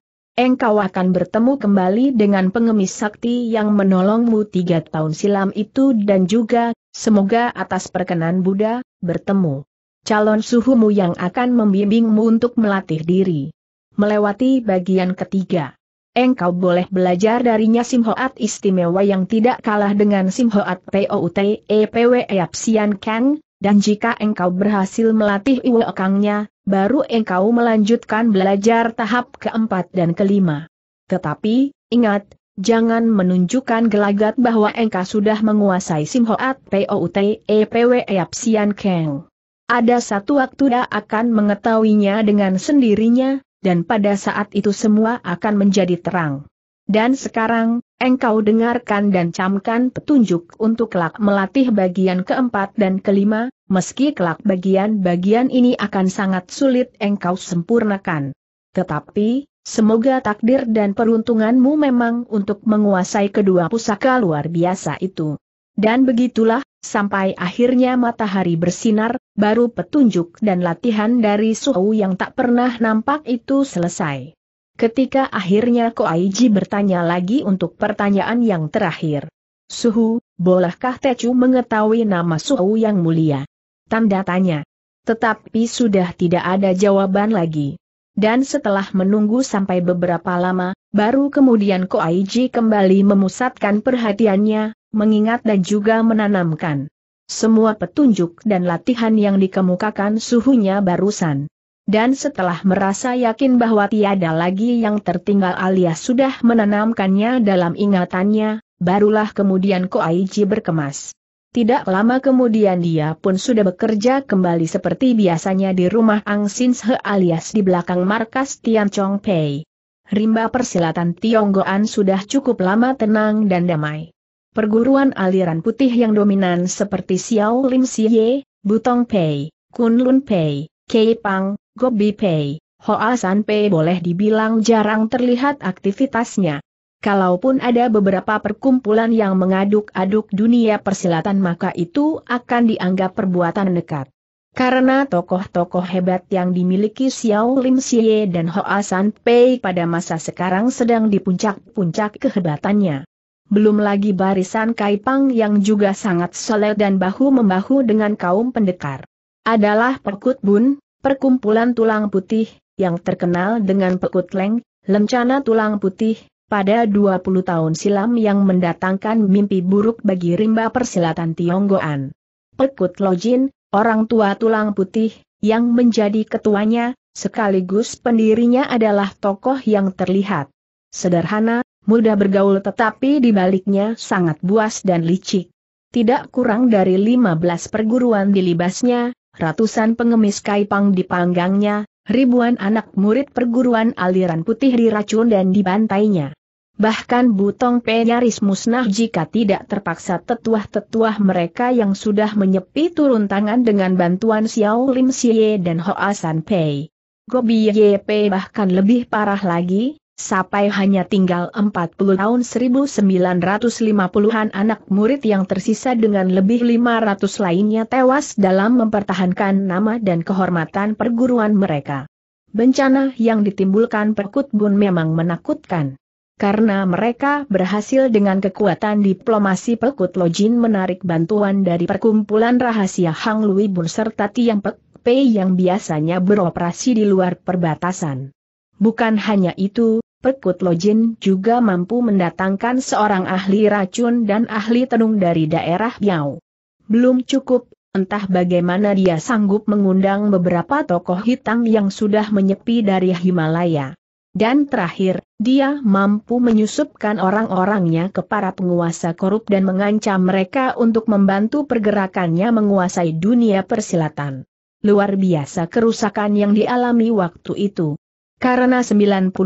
engkau akan bertemu kembali dengan pengemis sakti yang menolongmu tiga tahun silam itu dan juga, semoga atas perkenan Buddha, bertemu calon suhumu yang akan membimbingmu untuk melatih diri. Melewati bagian ketiga. Engkau boleh belajar darinya Simhoat istimewa yang tidak kalah dengan Simhoat Poutepwe Apsian Kang, dan jika engkau berhasil melatih iwakangnya, baru engkau melanjutkan belajar tahap keempat dan kelima. Tetapi, ingat, jangan menunjukkan gelagat bahwa engkau sudah menguasai Simhoat Poute Pwe Eapsian Keng. Ada satu waktu dia akan mengetahuinya dengan sendirinya, dan pada saat itu semua akan menjadi terang. Dan sekarang, Engkau dengarkan dan camkan petunjuk untuk kelak melatih bagian keempat dan kelima, meski kelak bagian-bagian ini akan sangat sulit engkau sempurnakan. Tetapi, semoga takdir dan peruntunganmu memang untuk menguasai kedua pusaka luar biasa itu. Dan begitulah, sampai akhirnya matahari bersinar, baru petunjuk dan latihan dari suhu yang tak pernah nampak itu selesai. Ketika akhirnya Koaiji bertanya lagi untuk pertanyaan yang terakhir. Suhu, bolehkah Tecu mengetahui nama Suhu yang mulia? Tanda tanya. Tetapi sudah tidak ada jawaban lagi. Dan setelah menunggu sampai beberapa lama, baru kemudian Koaiji kembali memusatkan perhatiannya, mengingat dan juga menanamkan semua petunjuk dan latihan yang dikemukakan suhunya barusan. Dan setelah merasa yakin bahwa tiada lagi yang tertinggal alias sudah menanamkannya dalam ingatannya, barulah kemudian Koaiji berkemas. Tidak lama kemudian dia pun sudah bekerja kembali seperti biasanya di rumah Ang Sin alias di belakang markas Tian Chong Pei. Rimba persilatan Tionggoan sudah cukup lama tenang dan damai. Perguruan aliran putih yang dominan seperti Xiao Lim Siye, Butong Pei, Kun Lun Pei, Kei Pang, Gobi Pei, Hoa San Pei boleh dibilang jarang terlihat aktivitasnya. Kalaupun ada beberapa perkumpulan yang mengaduk-aduk dunia persilatan maka itu akan dianggap perbuatan nekat. Karena tokoh-tokoh hebat yang dimiliki Xiao Lim Xie dan Hoa San Pei pada masa sekarang sedang di puncak-puncak kehebatannya. Belum lagi barisan Kaipang yang juga sangat soleh dan bahu-membahu dengan kaum pendekar. Adalah Perkut Bun, Perkumpulan Tulang Putih, yang terkenal dengan Pekutleng, Lencana Tulang Putih, pada 20 tahun silam yang mendatangkan mimpi buruk bagi rimba persilatan Tionggoan. Pekut Lojin, orang tua Tulang Putih, yang menjadi ketuanya, sekaligus pendirinya adalah tokoh yang terlihat sederhana, mudah bergaul tetapi dibaliknya sangat buas dan licik. Tidak kurang dari 15 perguruan dilibasnya, Ratusan pengemis kaipang dipanggangnya, ribuan anak murid perguruan aliran putih diracun dan dibantainya. Bahkan Butong Pe nyaris musnah jika tidak terpaksa tetuah-tetuah mereka yang sudah menyepi turun tangan dengan bantuan Xiao Lim Xie dan Hoa San Pei. Gobi Ye Pei bahkan lebih parah lagi, Sampai hanya tinggal 40 tahun 1950-an anak murid yang tersisa dengan lebih 500 lainnya tewas dalam mempertahankan nama dan kehormatan perguruan mereka. Bencana yang ditimbulkan Perkut Bun memang menakutkan. Karena mereka berhasil dengan kekuatan diplomasi Perkut Lojin menarik bantuan dari perkumpulan rahasia Hang Lui Bun serta Tiang Pek Pei yang biasanya beroperasi di luar perbatasan. Bukan hanya itu, Pekut Lojin juga mampu mendatangkan seorang ahli racun dan ahli tenung dari daerah Biao. Belum cukup, entah bagaimana dia sanggup mengundang beberapa tokoh hitam yang sudah menyepi dari Himalaya. Dan terakhir, dia mampu menyusupkan orang-orangnya ke para penguasa korup dan mengancam mereka untuk membantu pergerakannya menguasai dunia persilatan. Luar biasa kerusakan yang dialami waktu itu karena 90%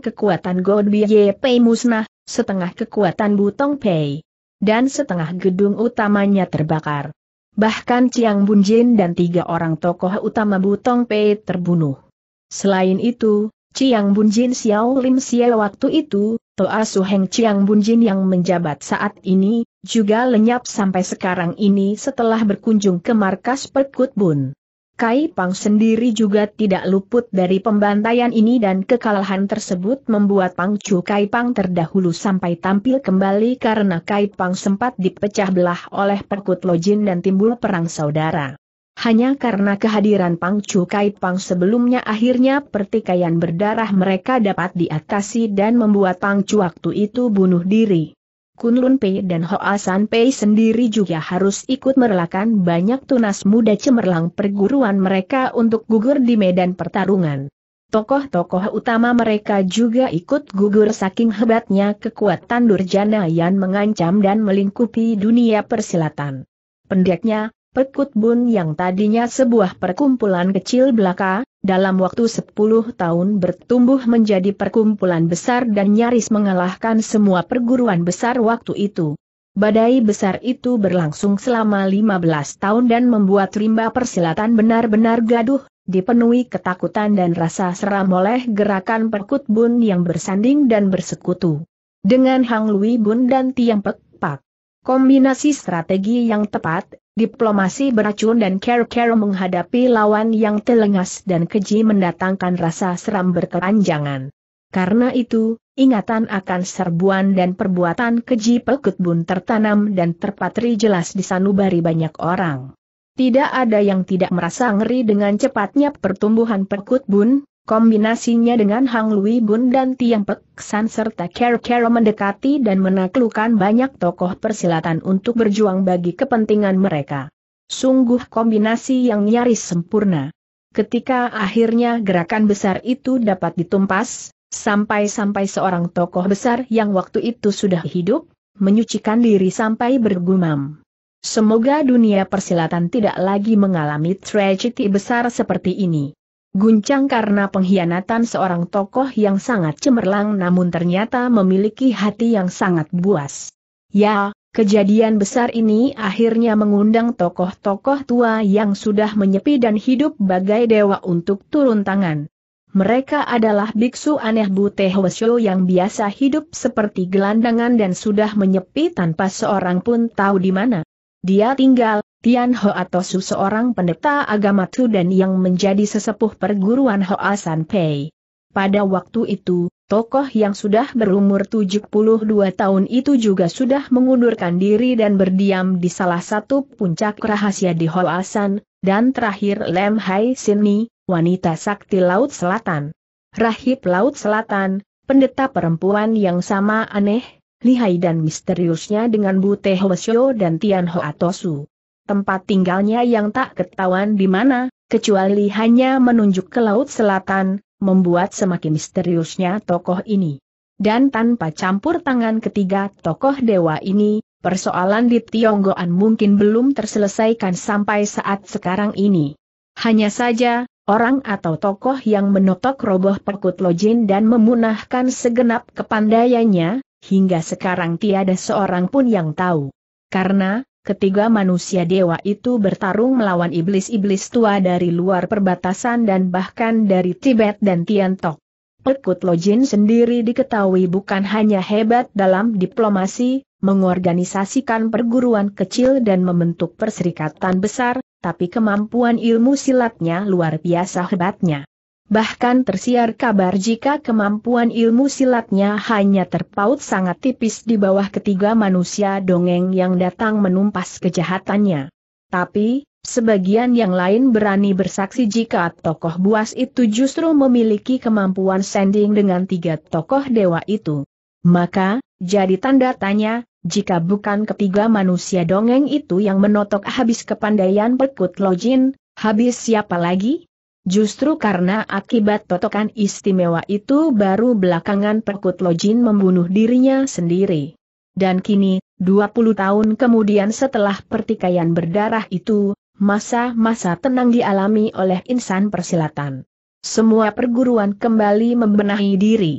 kekuatan Godby Pei musnah, setengah kekuatan Butong Pei, dan setengah gedung utamanya terbakar. Bahkan Chiang Bunjin dan tiga orang tokoh utama Butong Pei terbunuh. Selain itu, Chiang Bunjin Xiao Lim Xiao waktu itu, Toa Suheng Chiang Bunjin yang menjabat saat ini, juga lenyap sampai sekarang ini setelah berkunjung ke markas Perkut Bun. Kai Pang sendiri juga tidak luput dari pembantaian ini dan kekalahan tersebut membuat Pang Chu Kai Pang terdahulu sampai tampil kembali karena Kai Pang sempat dipecah belah oleh perkut lojin dan timbul perang saudara. Hanya karena kehadiran Pang Chu Kai Pang sebelumnya akhirnya pertikaian berdarah mereka dapat diatasi dan membuat Pang Chu waktu itu bunuh diri. Kunlun Pei dan Hoa San Pei sendiri juga harus ikut merelakan banyak tunas muda cemerlang perguruan mereka untuk gugur di medan pertarungan. Tokoh-tokoh utama mereka juga ikut gugur saking hebatnya kekuatan Durjana yang mengancam dan melingkupi dunia persilatan. Pendeknya, Pekut Bun yang tadinya sebuah perkumpulan kecil belaka, dalam waktu 10 tahun bertumbuh menjadi perkumpulan besar dan nyaris mengalahkan semua perguruan besar waktu itu. Badai besar itu berlangsung selama 15 tahun dan membuat rimba persilatan benar-benar gaduh, dipenuhi ketakutan dan rasa seram oleh gerakan perkut bun yang bersanding dan bersekutu. Dengan Hang Lui Bun dan Tiang Pek Pak. Kombinasi strategi yang tepat, Diplomasi beracun dan care-care menghadapi lawan yang telengas dan keji mendatangkan rasa seram berkepanjangan. Karena itu, ingatan akan serbuan dan perbuatan keji Pekut Bun tertanam dan terpatri jelas di sanubari banyak orang. Tidak ada yang tidak merasa ngeri dengan cepatnya pertumbuhan Pekut Bun, Kombinasinya dengan Hang Lui Bun dan Tiang Pek San serta Ker Karo mendekati dan menaklukkan banyak tokoh persilatan untuk berjuang bagi kepentingan mereka. Sungguh kombinasi yang nyaris sempurna. Ketika akhirnya gerakan besar itu dapat ditumpas, sampai-sampai seorang tokoh besar yang waktu itu sudah hidup, menyucikan diri sampai bergumam. Semoga dunia persilatan tidak lagi mengalami tragedi besar seperti ini. Guncang karena pengkhianatan seorang tokoh yang sangat cemerlang namun ternyata memiliki hati yang sangat buas. Ya, kejadian besar ini akhirnya mengundang tokoh-tokoh tua yang sudah menyepi dan hidup bagai dewa untuk turun tangan. Mereka adalah biksu aneh Bute Hwasyo yang biasa hidup seperti gelandangan dan sudah menyepi tanpa seorang pun tahu di mana. Dia tinggal, Tian Ho atau seorang pendeta agama dan yang menjadi sesepuh perguruan Ho Asan Pei. Pada waktu itu, tokoh yang sudah berumur 72 tahun itu juga sudah mengundurkan diri dan berdiam di salah satu puncak rahasia di Ho Asan, dan terakhir Lem Hai Sini, wanita sakti Laut Selatan. Rahib Laut Selatan, pendeta perempuan yang sama aneh, lihai dan misteriusnya dengan Bute Hwasyo dan Tian Ho Atosu tempat tinggalnya yang tak ketahuan di mana, kecuali hanya menunjuk ke Laut Selatan, membuat semakin misteriusnya tokoh ini. Dan tanpa campur tangan ketiga tokoh dewa ini, persoalan di Tionggoan mungkin belum terselesaikan sampai saat sekarang ini. Hanya saja, orang atau tokoh yang menotok roboh pekut lojin dan memunahkan segenap kepandaiannya, hingga sekarang tiada seorang pun yang tahu. Karena, ketiga manusia dewa itu bertarung melawan iblis-iblis tua dari luar perbatasan dan bahkan dari Tibet dan Tiantok. Pekut Lojin sendiri diketahui bukan hanya hebat dalam diplomasi, mengorganisasikan perguruan kecil dan membentuk perserikatan besar, tapi kemampuan ilmu silatnya luar biasa hebatnya bahkan tersiar kabar jika kemampuan ilmu silatnya hanya terpaut sangat tipis di bawah ketiga manusia dongeng yang datang menumpas kejahatannya. Tapi, sebagian yang lain berani bersaksi jika tokoh buas itu justru memiliki kemampuan sending dengan tiga tokoh dewa itu. Maka, jadi tanda tanya, jika bukan ketiga manusia dongeng itu yang menotok habis kepandaian perkut lojin, habis siapa lagi? Justru karena akibat totokan istimewa itu baru belakangan Perkut Lojin membunuh dirinya sendiri. Dan kini, 20 tahun kemudian setelah pertikaian berdarah itu, masa-masa tenang dialami oleh insan persilatan. Semua perguruan kembali membenahi diri.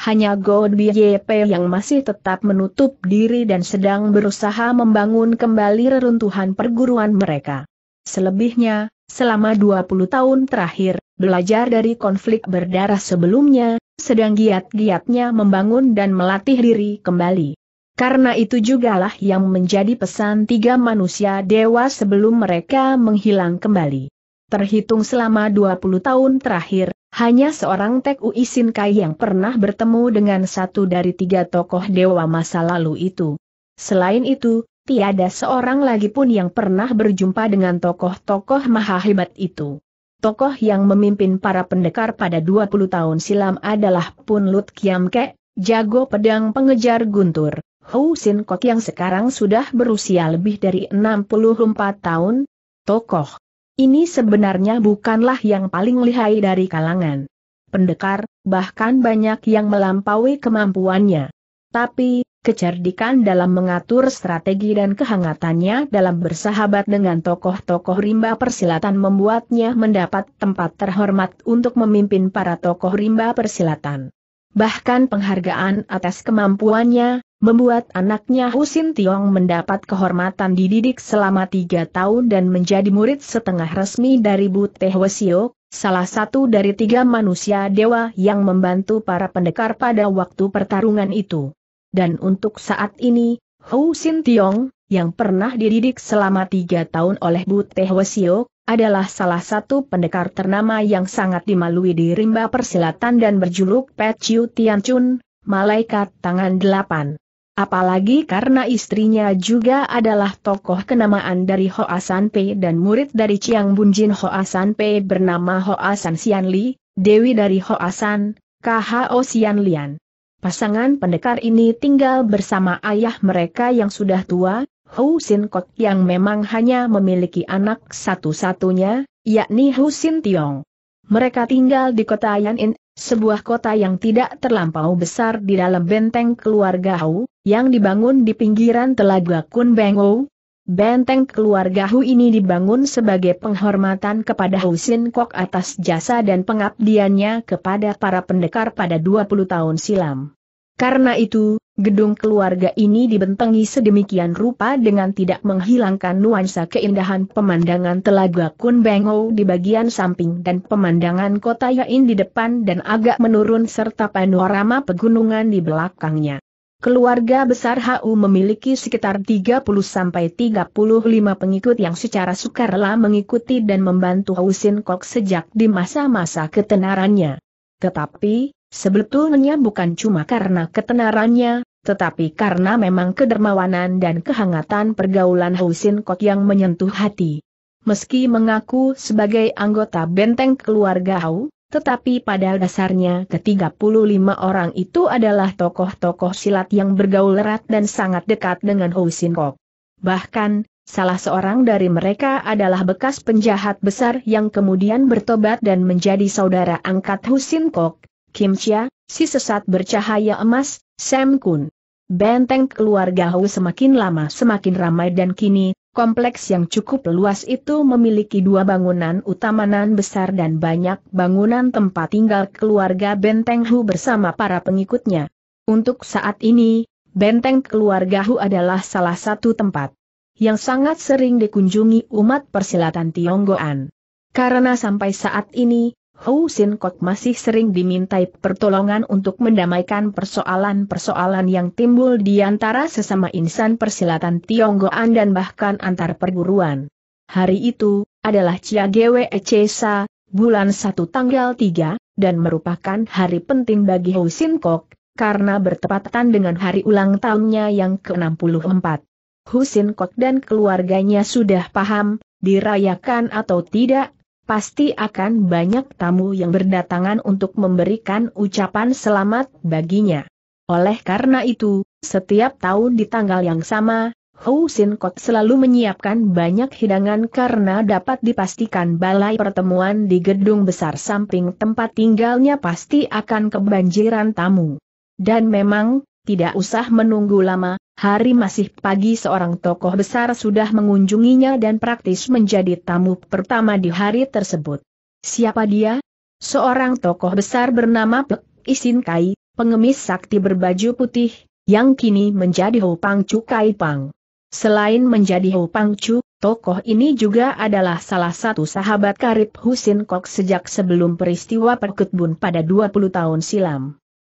Hanya God BJP yang masih tetap menutup diri dan sedang berusaha membangun kembali reruntuhan perguruan mereka. Selebihnya, selama 20 tahun terakhir, belajar dari konflik berdarah sebelumnya, sedang giat-giatnya membangun dan melatih diri kembali. Karena itu jugalah yang menjadi pesan tiga manusia dewa sebelum mereka menghilang kembali. Terhitung selama 20 tahun terakhir, hanya seorang Tek Ui Kai yang pernah bertemu dengan satu dari tiga tokoh dewa masa lalu itu. Selain itu, tiada seorang lagi pun yang pernah berjumpa dengan tokoh-tokoh maha hebat itu. Tokoh yang memimpin para pendekar pada 20 tahun silam adalah Pun Lut Kiam Kiamke, jago pedang pengejar guntur, Hou Sin Kok yang sekarang sudah berusia lebih dari 64 tahun. Tokoh ini sebenarnya bukanlah yang paling lihai dari kalangan pendekar, bahkan banyak yang melampaui kemampuannya. Tapi, kecerdikan dalam mengatur strategi dan kehangatannya dalam bersahabat dengan tokoh-tokoh rimba persilatan membuatnya mendapat tempat terhormat untuk memimpin para tokoh rimba persilatan. Bahkan penghargaan atas kemampuannya, membuat anaknya Husin Tiong mendapat kehormatan dididik selama tiga tahun dan menjadi murid setengah resmi dari Buteh Wesio, salah satu dari tiga manusia dewa yang membantu para pendekar pada waktu pertarungan itu. Dan untuk saat ini, Hou Sin Tiong, yang pernah dididik selama tiga tahun oleh Bu Teh Hwasio, adalah salah satu pendekar ternama yang sangat dimalui di rimba persilatan dan berjuluk Pet Chiu Tian Chun, Malaikat Tangan Delapan. Apalagi karena istrinya juga adalah tokoh kenamaan dari Ho San Pei dan murid dari Chiang Bun Jin Ho San Pei bernama Ho San Sian Li, Dewi dari Hoa San, KHO Sian Lian. Pasangan pendekar ini tinggal bersama ayah mereka yang sudah tua, Hu Sin Kot yang memang hanya memiliki anak satu-satunya, yakni Hu Sin Tiong. Mereka tinggal di kota Yanin, sebuah kota yang tidak terlampau besar di dalam benteng keluarga Hu, yang dibangun di pinggiran telaga Kun Bengou, Benteng keluarga Hu ini dibangun sebagai penghormatan kepada Hu Sin Kok atas jasa dan pengabdiannya kepada para pendekar pada 20 tahun silam. Karena itu, gedung keluarga ini dibentengi sedemikian rupa dengan tidak menghilangkan nuansa keindahan pemandangan Telaga Kun Bengo di bagian samping dan pemandangan kota Yain di depan dan agak menurun serta panorama pegunungan di belakangnya. Keluarga besar HU memiliki sekitar 30-35 pengikut yang secara sukarela mengikuti dan membantu Sin Kok sejak di masa-masa ketenarannya. Tetapi, sebetulnya bukan cuma karena ketenarannya, tetapi karena memang kedermawanan dan kehangatan pergaulan Sin Kok yang menyentuh hati. Meski mengaku sebagai anggota benteng keluarga Hu. Tetapi pada dasarnya ke-35 orang itu adalah tokoh-tokoh silat yang bergaul erat dan sangat dekat dengan Ho Sin Kok. Bahkan, salah seorang dari mereka adalah bekas penjahat besar yang kemudian bertobat dan menjadi saudara angkat Ho Sin Kok, Kim Chia, si sesat bercahaya emas, Sam Kun. Benteng keluarga Ho semakin lama semakin ramai dan kini, Kompleks yang cukup luas itu memiliki dua bangunan utamanan besar dan banyak bangunan tempat tinggal keluarga Benteng Hu bersama para pengikutnya. Untuk saat ini, Benteng keluarga Hu adalah salah satu tempat yang sangat sering dikunjungi umat persilatan Tionggoan. Karena sampai saat ini, Hou Sin Kok masih sering dimintai pertolongan untuk mendamaikan persoalan-persoalan yang timbul di antara sesama insan persilatan Tionggoan dan bahkan antar perguruan. Hari itu, adalah Cia Gwe Ecesa, bulan 1 tanggal 3, dan merupakan hari penting bagi Hou Sin Kok, karena bertepatan dengan hari ulang tahunnya yang ke-64. Hou Sin Kok dan keluarganya sudah paham, dirayakan atau tidak, pasti akan banyak tamu yang berdatangan untuk memberikan ucapan selamat baginya. Oleh karena itu, setiap tahun di tanggal yang sama, Hou Sin Kot selalu menyiapkan banyak hidangan karena dapat dipastikan balai pertemuan di gedung besar samping tempat tinggalnya pasti akan kebanjiran tamu. Dan memang, tidak usah menunggu lama, hari masih pagi seorang tokoh besar sudah mengunjunginya dan praktis menjadi tamu pertama di hari tersebut. Siapa dia? Seorang tokoh besar bernama Pek Isin Kai, pengemis sakti berbaju putih, yang kini menjadi Hopang Chu Kai Pang. Selain menjadi Hopang Chu, tokoh ini juga adalah salah satu sahabat karib Husin Kok sejak sebelum peristiwa Perkutbun pada 20 tahun silam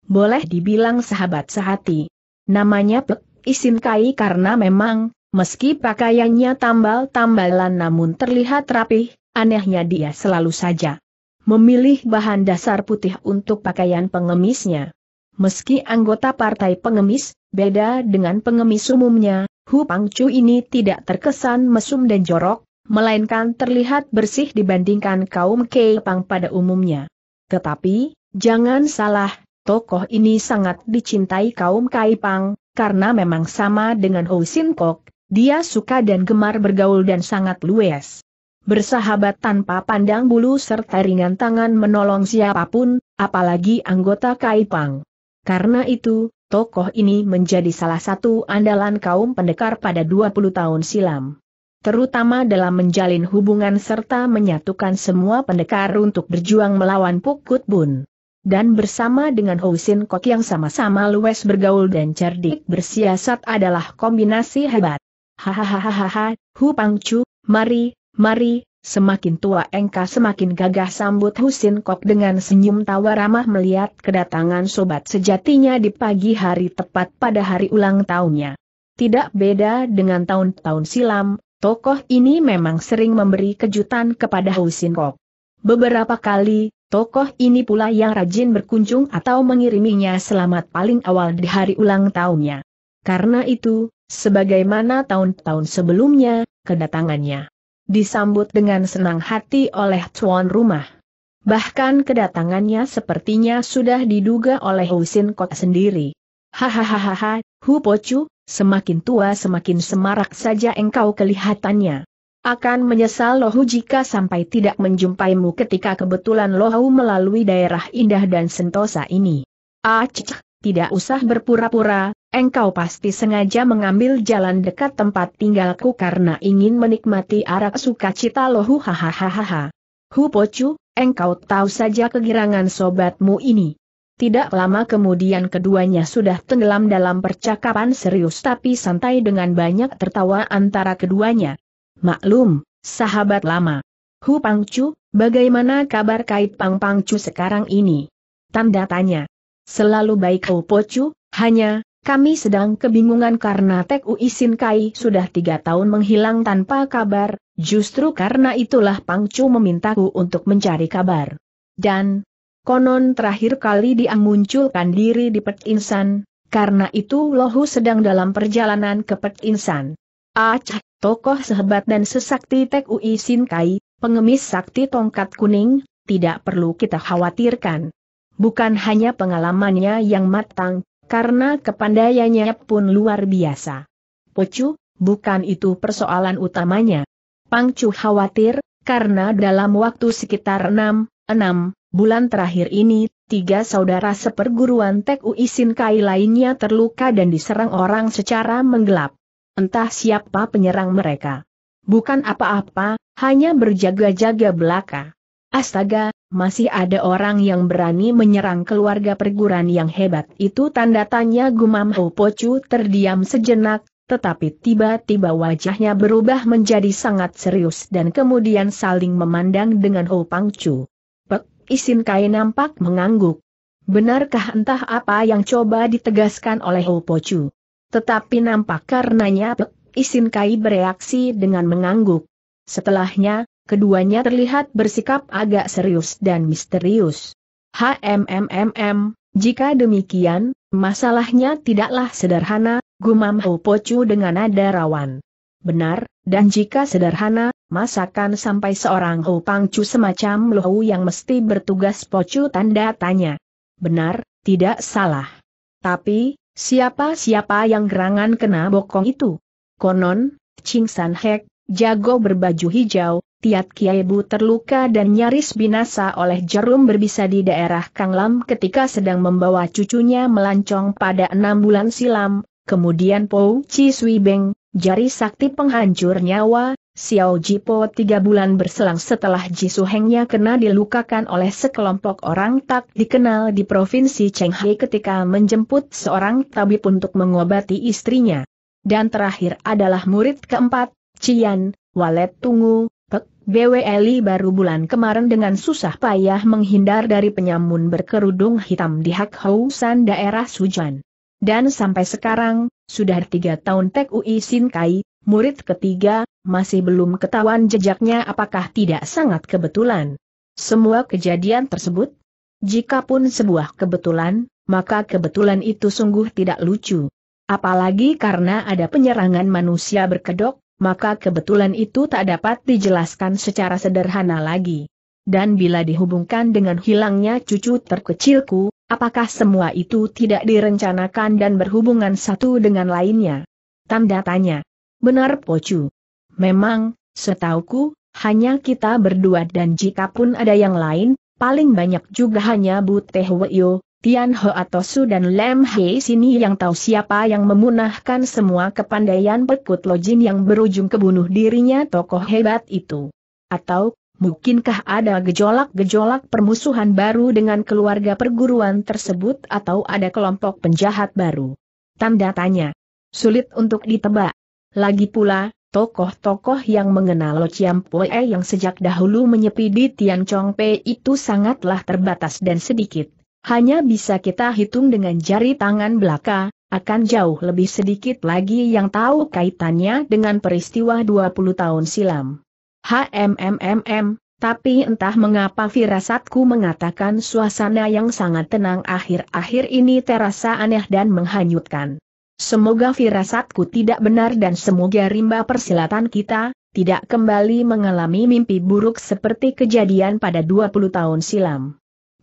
boleh dibilang sahabat sehati. Namanya Pek Isin Kai karena memang, meski pakaiannya tambal-tambalan namun terlihat rapih, anehnya dia selalu saja memilih bahan dasar putih untuk pakaian pengemisnya. Meski anggota partai pengemis, beda dengan pengemis umumnya, Hu Pangcu ini tidak terkesan mesum dan jorok, melainkan terlihat bersih dibandingkan kaum Kepang pada umumnya. Tetapi, jangan salah, Tokoh ini sangat dicintai kaum Kaipang, karena memang sama dengan Ho Sin Kok, dia suka dan gemar bergaul dan sangat luwes. Bersahabat tanpa pandang bulu serta ringan tangan menolong siapapun, apalagi anggota Kaipang. Karena itu, tokoh ini menjadi salah satu andalan kaum pendekar pada 20 tahun silam. Terutama dalam menjalin hubungan serta menyatukan semua pendekar untuk berjuang melawan Pukut Bun dan bersama dengan Housin Kok yang sama-sama luwes bergaul dan cerdik bersiasat adalah kombinasi hebat. Hahaha, Hu Pangcu, mari, mari, semakin tua engka semakin gagah sambut Husin Kok dengan senyum tawa ramah melihat kedatangan sobat sejatinya di pagi hari tepat pada hari ulang tahunnya. Tidak beda dengan tahun-tahun silam, tokoh ini memang sering memberi kejutan kepada Husin Kok. Beberapa kali, Tokoh ini pula yang rajin berkunjung atau mengiriminya selamat paling awal di hari ulang tahunnya. Karena itu, sebagaimana tahun-tahun sebelumnya, kedatangannya disambut dengan senang hati oleh tuan rumah. Bahkan kedatangannya sepertinya sudah diduga oleh Husin Kot sendiri. Hahaha, Hu Pocu, semakin tua semakin semarak saja engkau kelihatannya. Akan menyesal Lohu jika sampai tidak menjumpaimu ketika kebetulan Lohu melalui daerah indah dan sentosa ini. Acik, ah, tidak usah berpura-pura, engkau pasti sengaja mengambil jalan dekat tempat tinggalku karena ingin menikmati arak sukacita Lohu hahaha. Hu Pocu, engkau tahu saja kegirangan sobatmu ini. Tidak lama kemudian keduanya sudah tenggelam dalam percakapan serius tapi santai dengan banyak tertawa antara keduanya. Maklum, sahabat lama. Hu Pangcu, bagaimana kabar kait Pang Pangcu sekarang ini? Tanda tanya. Selalu baik Hu Pocu, hanya, kami sedang kebingungan karena Tek U Isin Kai sudah tiga tahun menghilang tanpa kabar, justru karena itulah Pangcu memintaku untuk mencari kabar. Dan, konon terakhir kali dia munculkan diri di Pet Insan, karena itu Lohu sedang dalam perjalanan ke Pet Insan. Acah, ah, tokoh sehebat dan sesakti Tek Ui Sin Kai, pengemis sakti tongkat kuning, tidak perlu kita khawatirkan. Bukan hanya pengalamannya yang matang, karena kepandaiannya pun luar biasa. Pocu, bukan itu persoalan utamanya. Pangcu khawatir, karena dalam waktu sekitar 6-6 bulan terakhir ini, tiga saudara seperguruan Tek Ui Sin Kai lainnya terluka dan diserang orang secara menggelap. Entah siapa penyerang mereka. Bukan apa-apa, hanya berjaga-jaga belaka. Astaga, masih ada orang yang berani menyerang keluarga perguruan yang hebat itu tanda tanya gumam Ho Pocu terdiam sejenak, tetapi tiba-tiba wajahnya berubah menjadi sangat serius dan kemudian saling memandang dengan Ho Pangcu. Pek, Isin Kai nampak mengangguk. Benarkah entah apa yang coba ditegaskan oleh Ho Pocu? Tetapi nampak karenanya Pek Isin Kai bereaksi dengan mengangguk. Setelahnya, keduanya terlihat bersikap agak serius dan misterius. HMMMM, jika demikian, masalahnya tidaklah sederhana, gumam Ho Pocu dengan nada rawan. Benar, dan jika sederhana, masakan sampai seorang Ho Pangcu semacam Lohu yang mesti bertugas Pocu tanda tanya. Benar, tidak salah. Tapi, Siapa-siapa yang gerangan kena bokong itu? Konon, Ching San Hek, jago berbaju hijau, Tiat Kiaibu terluka dan nyaris binasa oleh jarum berbisa di daerah Kang Lam ketika sedang membawa cucunya melancong pada enam bulan silam, kemudian Pou Chi Sui Beng, jari sakti penghancur nyawa, Xiao Jipo tiga bulan berselang setelah Jisu Hengnya kena dilukakan oleh sekelompok orang tak dikenal di provinsi Chenghe ketika menjemput seorang tabib untuk mengobati istrinya. Dan terakhir adalah murid keempat, Cian, Walet Tungu, Pek BWLI baru bulan kemarin dengan susah payah menghindar dari penyamun berkerudung hitam di Hak daerah Sujan. Dan sampai sekarang, sudah tiga tahun Tek Ui Sin Kai, murid ketiga, masih belum ketahuan jejaknya apakah tidak sangat kebetulan. Semua kejadian tersebut? jika pun sebuah kebetulan, maka kebetulan itu sungguh tidak lucu. Apalagi karena ada penyerangan manusia berkedok, maka kebetulan itu tak dapat dijelaskan secara sederhana lagi dan bila dihubungkan dengan hilangnya cucu terkecilku, apakah semua itu tidak direncanakan dan berhubungan satu dengan lainnya? Tanda tanya. Benar Pocu. Memang, setauku, hanya kita berdua dan jika pun ada yang lain, paling banyak juga hanya Bu Teh Weyo, Tian Ho atau Su dan Lem Hei sini yang tahu siapa yang memunahkan semua kepandaian pekut lojin yang berujung kebunuh dirinya tokoh hebat itu. Atau mungkinkah ada gejolak-gejolak permusuhan baru dengan keluarga perguruan tersebut atau ada kelompok penjahat baru? Tanda tanya. Sulit untuk ditebak. Lagi pula, tokoh-tokoh yang mengenal Lo Chiam Poe yang sejak dahulu menyepi di Tian Chong Pei itu sangatlah terbatas dan sedikit. Hanya bisa kita hitung dengan jari tangan belaka, akan jauh lebih sedikit lagi yang tahu kaitannya dengan peristiwa 20 tahun silam. HMMMM, tapi entah mengapa firasatku mengatakan suasana yang sangat tenang akhir-akhir ini terasa aneh dan menghanyutkan. Semoga firasatku tidak benar dan semoga rimba persilatan kita, tidak kembali mengalami mimpi buruk seperti kejadian pada 20 tahun silam.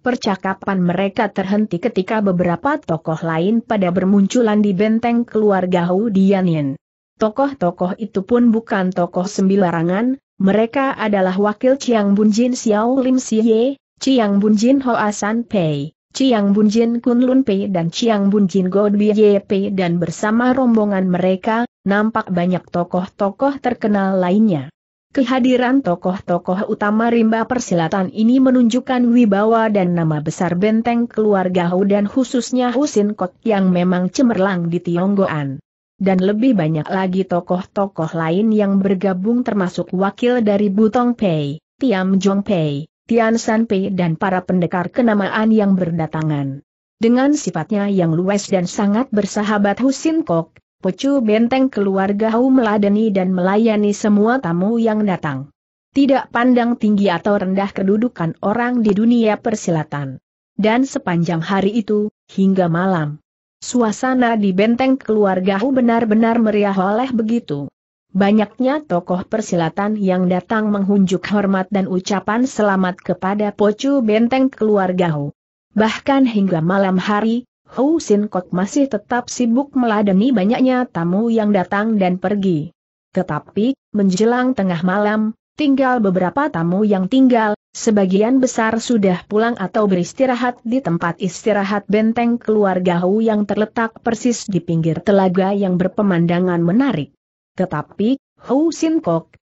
Percakapan mereka terhenti ketika beberapa tokoh lain pada bermunculan di benteng keluarga Hu Dianin. Tokoh-tokoh itu pun bukan tokoh sembilarangan, mereka adalah wakil Chiang Bunjin Xiao Lim Siye, Chiang Bunjin Hoa San Pei, Chiang Bunjin Kun Lun Pei dan Chiang Bunjin God Ye Pei dan bersama rombongan mereka, nampak banyak tokoh-tokoh terkenal lainnya. Kehadiran tokoh-tokoh utama rimba persilatan ini menunjukkan wibawa dan nama besar benteng keluarga Hu dan khususnya Husin Kok yang memang cemerlang di Tionggoan dan lebih banyak lagi tokoh-tokoh lain yang bergabung termasuk wakil dari Butong Pei, Tiam Jong Pei, Tian San Pei dan para pendekar kenamaan yang berdatangan. Dengan sifatnya yang luas dan sangat bersahabat Husin Kok, Pecu benteng keluarga Hau meladeni dan melayani semua tamu yang datang. Tidak pandang tinggi atau rendah kedudukan orang di dunia persilatan. Dan sepanjang hari itu, hingga malam, Suasana di benteng keluarga Hu benar-benar meriah oleh begitu. Banyaknya tokoh persilatan yang datang menghunjuk hormat dan ucapan selamat kepada pocu benteng keluarga Hu. Bahkan hingga malam hari, Hu Sin Kok masih tetap sibuk meladeni banyaknya tamu yang datang dan pergi. Tetapi, menjelang tengah malam, tinggal beberapa tamu yang tinggal, Sebagian besar sudah pulang atau beristirahat di tempat istirahat benteng keluarga Hu yang terletak persis di pinggir telaga yang berpemandangan menarik. Tetapi, Hu Sin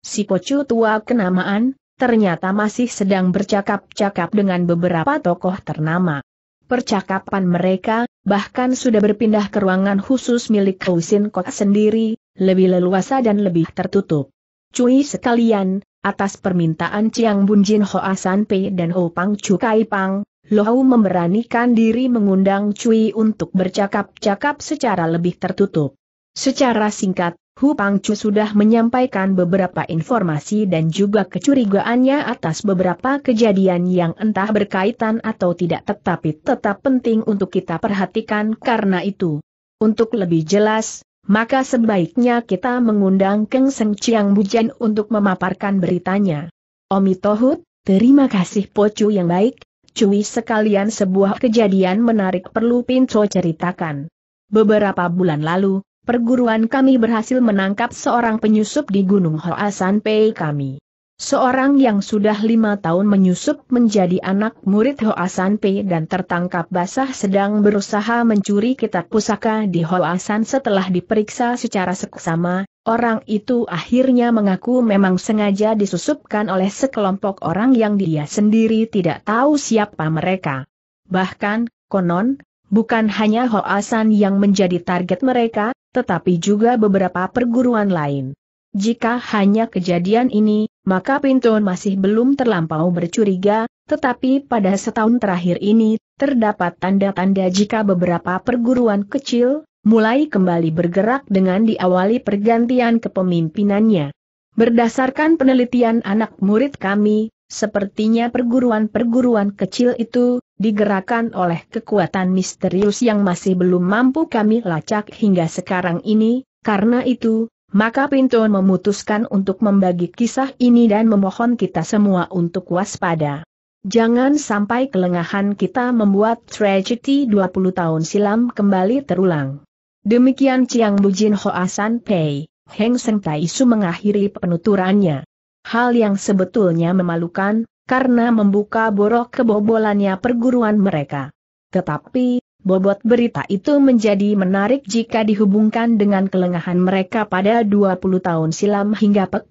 si pocu tua kenamaan, ternyata masih sedang bercakap-cakap dengan beberapa tokoh ternama. Percakapan mereka, bahkan sudah berpindah ke ruangan khusus milik Hu Sin sendiri, lebih leluasa dan lebih tertutup. Cui sekalian, atas permintaan Chiang Bunjin Hoa San Pei dan Ho Pang Chu Kai Pang, Lohau memberanikan diri mengundang Cui untuk bercakap-cakap secara lebih tertutup. Secara singkat, Hu Pang Pangcu sudah menyampaikan beberapa informasi dan juga kecurigaannya atas beberapa kejadian yang entah berkaitan atau tidak tetapi tetap penting untuk kita perhatikan karena itu. Untuk lebih jelas, maka sebaiknya kita mengundang Keng Seng Chiang Bujan untuk memaparkan beritanya. Omi Tohut, terima kasih Pocu yang baik, cuy sekalian sebuah kejadian menarik perlu Pinco ceritakan. Beberapa bulan lalu, perguruan kami berhasil menangkap seorang penyusup di Gunung Hoasan Pei kami. Seorang yang sudah lima tahun menyusup menjadi anak murid Hoasan P dan tertangkap basah sedang berusaha mencuri kitab pusaka di Hoasan setelah diperiksa secara seksama, orang itu akhirnya mengaku memang sengaja disusupkan oleh sekelompok orang yang dia sendiri tidak tahu siapa mereka. Bahkan, konon, bukan hanya Hoasan yang menjadi target mereka, tetapi juga beberapa perguruan lain. Jika hanya kejadian ini, maka Pinton masih belum terlampau bercuriga, tetapi pada setahun terakhir ini, terdapat tanda-tanda jika beberapa perguruan kecil, mulai kembali bergerak dengan diawali pergantian kepemimpinannya. Berdasarkan penelitian anak murid kami, sepertinya perguruan-perguruan kecil itu, digerakkan oleh kekuatan misterius yang masih belum mampu kami lacak hingga sekarang ini, karena itu, maka Pinton memutuskan untuk membagi kisah ini dan memohon kita semua untuk waspada. Jangan sampai kelengahan kita membuat tragedi 20 tahun silam kembali terulang. Demikian Chiang Bujin Hoasan Pei, Heng Seng Tai Su mengakhiri penuturannya. Hal yang sebetulnya memalukan, karena membuka borok kebobolannya perguruan mereka. Tetapi, Bobot berita itu menjadi menarik jika dihubungkan dengan kelengahan mereka pada 20 tahun silam hingga Pek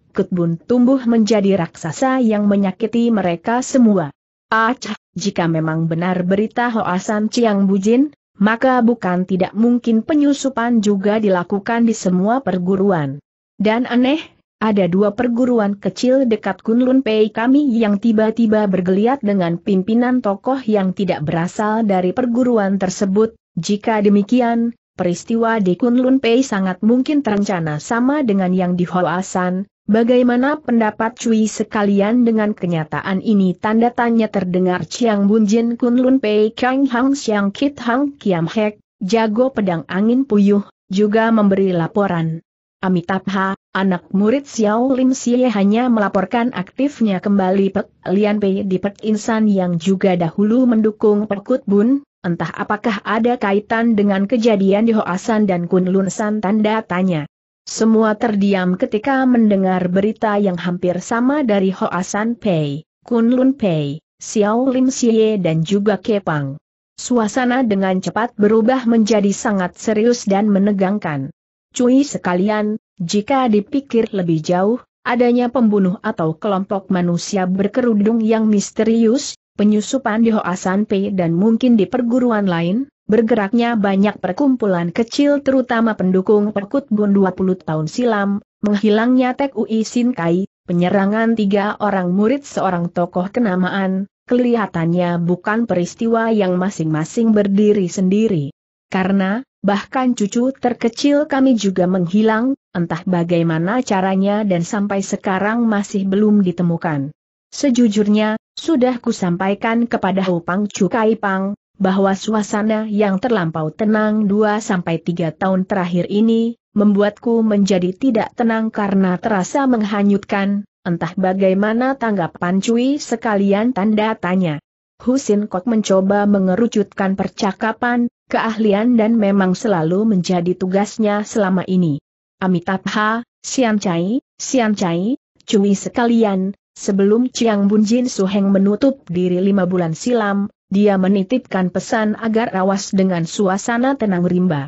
tumbuh menjadi raksasa yang menyakiti mereka semua. Acah, ah, jika memang benar berita Hoasan Chiang Bujin, maka bukan tidak mungkin penyusupan juga dilakukan di semua perguruan. Dan aneh, ada dua perguruan kecil dekat Kunlun Pei kami yang tiba-tiba bergeliat dengan pimpinan tokoh yang tidak berasal dari perguruan tersebut, jika demikian, peristiwa di Kunlun Pei sangat mungkin terencana sama dengan yang di Hoasan, Bagaimana pendapat Cui sekalian dengan kenyataan ini? Tanda tanya terdengar Chiang Bunjin Kunlun Pei Kang Hang Xiang Kit Hang Kiam Hek, jago pedang angin puyuh, juga memberi laporan. Amitabha, anak murid Xiao Lim Xie hanya melaporkan aktifnya kembali Pek Lian Pei di Pek Insan yang juga dahulu mendukung Pekut Bun, entah apakah ada kaitan dengan kejadian di Hoasan dan Kunlun San tanda tanya. Semua terdiam ketika mendengar berita yang hampir sama dari Hoasan Pei, Kunlun Pei, Xiao Lim Xie dan juga Kepang. Suasana dengan cepat berubah menjadi sangat serius dan menegangkan. Cui sekalian, jika dipikir lebih jauh, adanya pembunuh atau kelompok manusia berkerudung yang misterius, penyusupan di Hoasan P dan mungkin di perguruan lain, bergeraknya banyak perkumpulan kecil terutama pendukung Perkut Bun 20 tahun silam, menghilangnya Tek Ui Sin Kai, penyerangan tiga orang murid seorang tokoh kenamaan, kelihatannya bukan peristiwa yang masing-masing berdiri sendiri. Karena, bahkan cucu terkecil kami juga menghilang, entah bagaimana caranya dan sampai sekarang masih belum ditemukan. Sejujurnya, sudah kusampaikan kepada Hupang Cukai Pang, bahwa suasana yang terlampau tenang 2-3 tahun terakhir ini, membuatku menjadi tidak tenang karena terasa menghanyutkan, entah bagaimana tanggapan Pancui sekalian tanda tanya. Husin Kok mencoba mengerucutkan percakapan, keahlian dan memang selalu menjadi tugasnya selama ini. Amitabha, Sian Chai, Sian Chai, Cui sekalian, sebelum Chiang Bunjin Suheng menutup diri lima bulan silam, dia menitipkan pesan agar awas dengan suasana tenang rimba.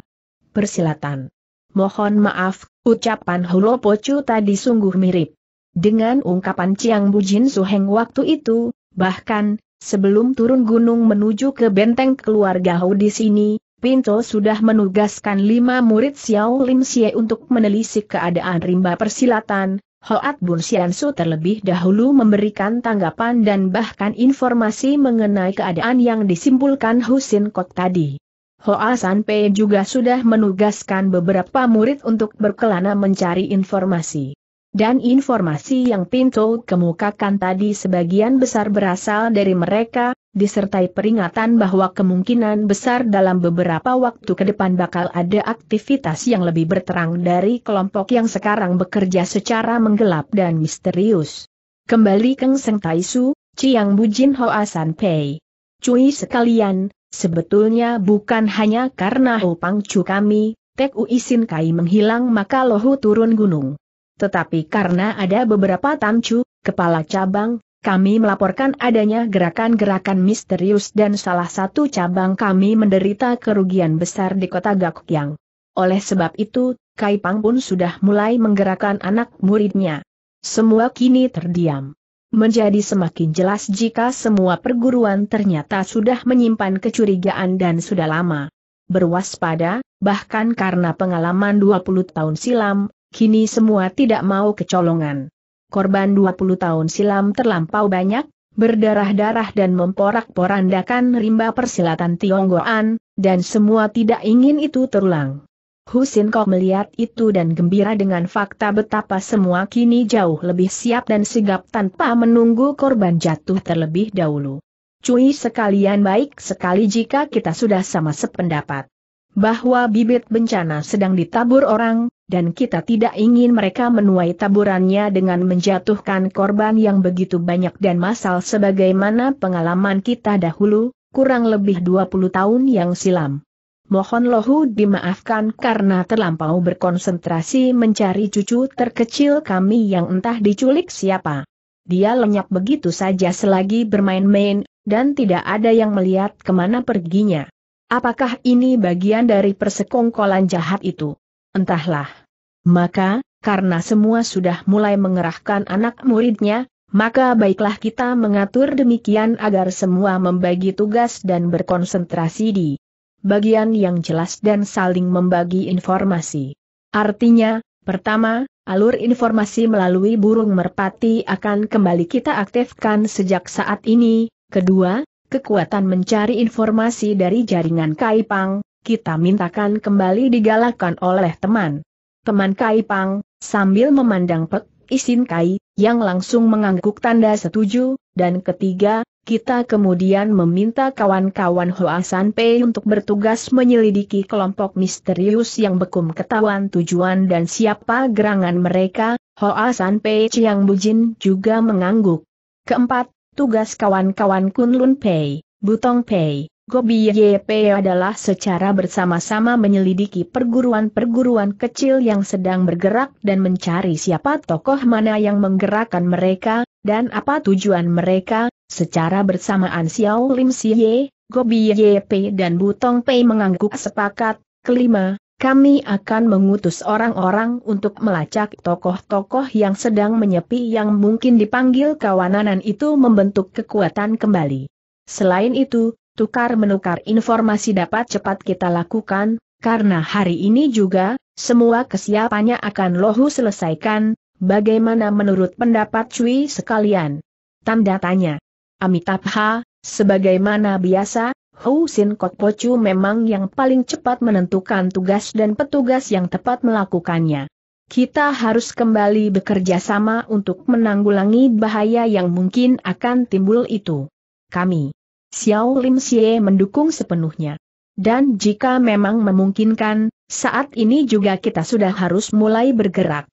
Persilatan. Mohon maaf, ucapan Hulo Chu tadi sungguh mirip. Dengan ungkapan Chiang Bujin Suheng waktu itu, bahkan, Sebelum turun gunung menuju ke benteng keluarga Hou di sini, Pinto sudah menugaskan lima murid Xiao Lim Xie untuk menelisik keadaan rimba persilatan, Hoat Bun Xiansu terlebih dahulu memberikan tanggapan dan bahkan informasi mengenai keadaan yang disimpulkan Husin Kot tadi. Hoa San Pei juga sudah menugaskan beberapa murid untuk berkelana mencari informasi dan informasi yang Pinto kemukakan tadi sebagian besar berasal dari mereka, disertai peringatan bahwa kemungkinan besar dalam beberapa waktu ke depan bakal ada aktivitas yang lebih berterang dari kelompok yang sekarang bekerja secara menggelap dan misterius. Kembali ke Seng Taisu, Chiang Bujin Hoa San Pei. Cui sekalian, sebetulnya bukan hanya karena Ho Pang Chu kami, Tek Uisin Kai menghilang maka Lohu turun gunung tetapi karena ada beberapa tamcu, kepala cabang, kami melaporkan adanya gerakan-gerakan misterius dan salah satu cabang kami menderita kerugian besar di kota Gakukyang. Oleh sebab itu, Kaipang pun sudah mulai menggerakkan anak muridnya. Semua kini terdiam. Menjadi semakin jelas jika semua perguruan ternyata sudah menyimpan kecurigaan dan sudah lama berwaspada, bahkan karena pengalaman 20 tahun silam, kini semua tidak mau kecolongan. Korban 20 tahun silam terlampau banyak, berdarah-darah dan memporak-porandakan rimba persilatan Tionggoan, dan semua tidak ingin itu terulang. Husin Kok melihat itu dan gembira dengan fakta betapa semua kini jauh lebih siap dan sigap tanpa menunggu korban jatuh terlebih dahulu. Cui sekalian baik sekali jika kita sudah sama sependapat bahwa bibit bencana sedang ditabur orang, dan kita tidak ingin mereka menuai taburannya dengan menjatuhkan korban yang begitu banyak dan masal sebagaimana pengalaman kita dahulu, kurang lebih 20 tahun yang silam. Mohon lohu dimaafkan karena terlampau berkonsentrasi mencari cucu terkecil kami yang entah diculik siapa. Dia lenyap begitu saja selagi bermain-main, dan tidak ada yang melihat kemana perginya. Apakah ini bagian dari persekongkolan jahat itu? Entahlah. Maka, karena semua sudah mulai mengerahkan anak muridnya, maka baiklah kita mengatur demikian agar semua membagi tugas dan berkonsentrasi di bagian yang jelas dan saling membagi informasi. Artinya, pertama, alur informasi melalui burung merpati akan kembali kita aktifkan sejak saat ini, kedua, kekuatan mencari informasi dari jaringan Kaipang, kita mintakan kembali digalakkan oleh teman. Teman Kaipang, sambil memandang Pek Isin Kai, yang langsung mengangguk tanda setuju, dan ketiga, kita kemudian meminta kawan-kawan Hoasan Pei untuk bertugas menyelidiki kelompok misterius yang bekum ketahuan tujuan dan siapa gerangan mereka, Hoa Sanpei Pei Chiang Bujin juga mengangguk. Keempat, Tugas kawan-kawan Kunlun Pei, Butong Pei, Gobi YP adalah secara bersama-sama menyelidiki perguruan-perguruan kecil yang sedang bergerak dan mencari siapa tokoh mana yang menggerakkan mereka, dan apa tujuan mereka, secara bersamaan Xiao Lim Siye, Gobi YP dan Butong Pei mengangguk sepakat, kelima, kami akan mengutus orang-orang untuk melacak tokoh-tokoh yang sedang menyepi yang mungkin dipanggil kawananan itu membentuk kekuatan kembali. Selain itu, tukar-menukar informasi dapat cepat kita lakukan, karena hari ini juga, semua kesiapannya akan lohu selesaikan, bagaimana menurut pendapat Cui sekalian? Tanda tanya. Amitabha, sebagaimana biasa, Hou Sin Kok Pochu memang yang paling cepat menentukan tugas dan petugas yang tepat melakukannya. Kita harus kembali bekerja sama untuk menanggulangi bahaya yang mungkin akan timbul itu. Kami, Xiao Lim Xie mendukung sepenuhnya. Dan jika memang memungkinkan, saat ini juga kita sudah harus mulai bergerak.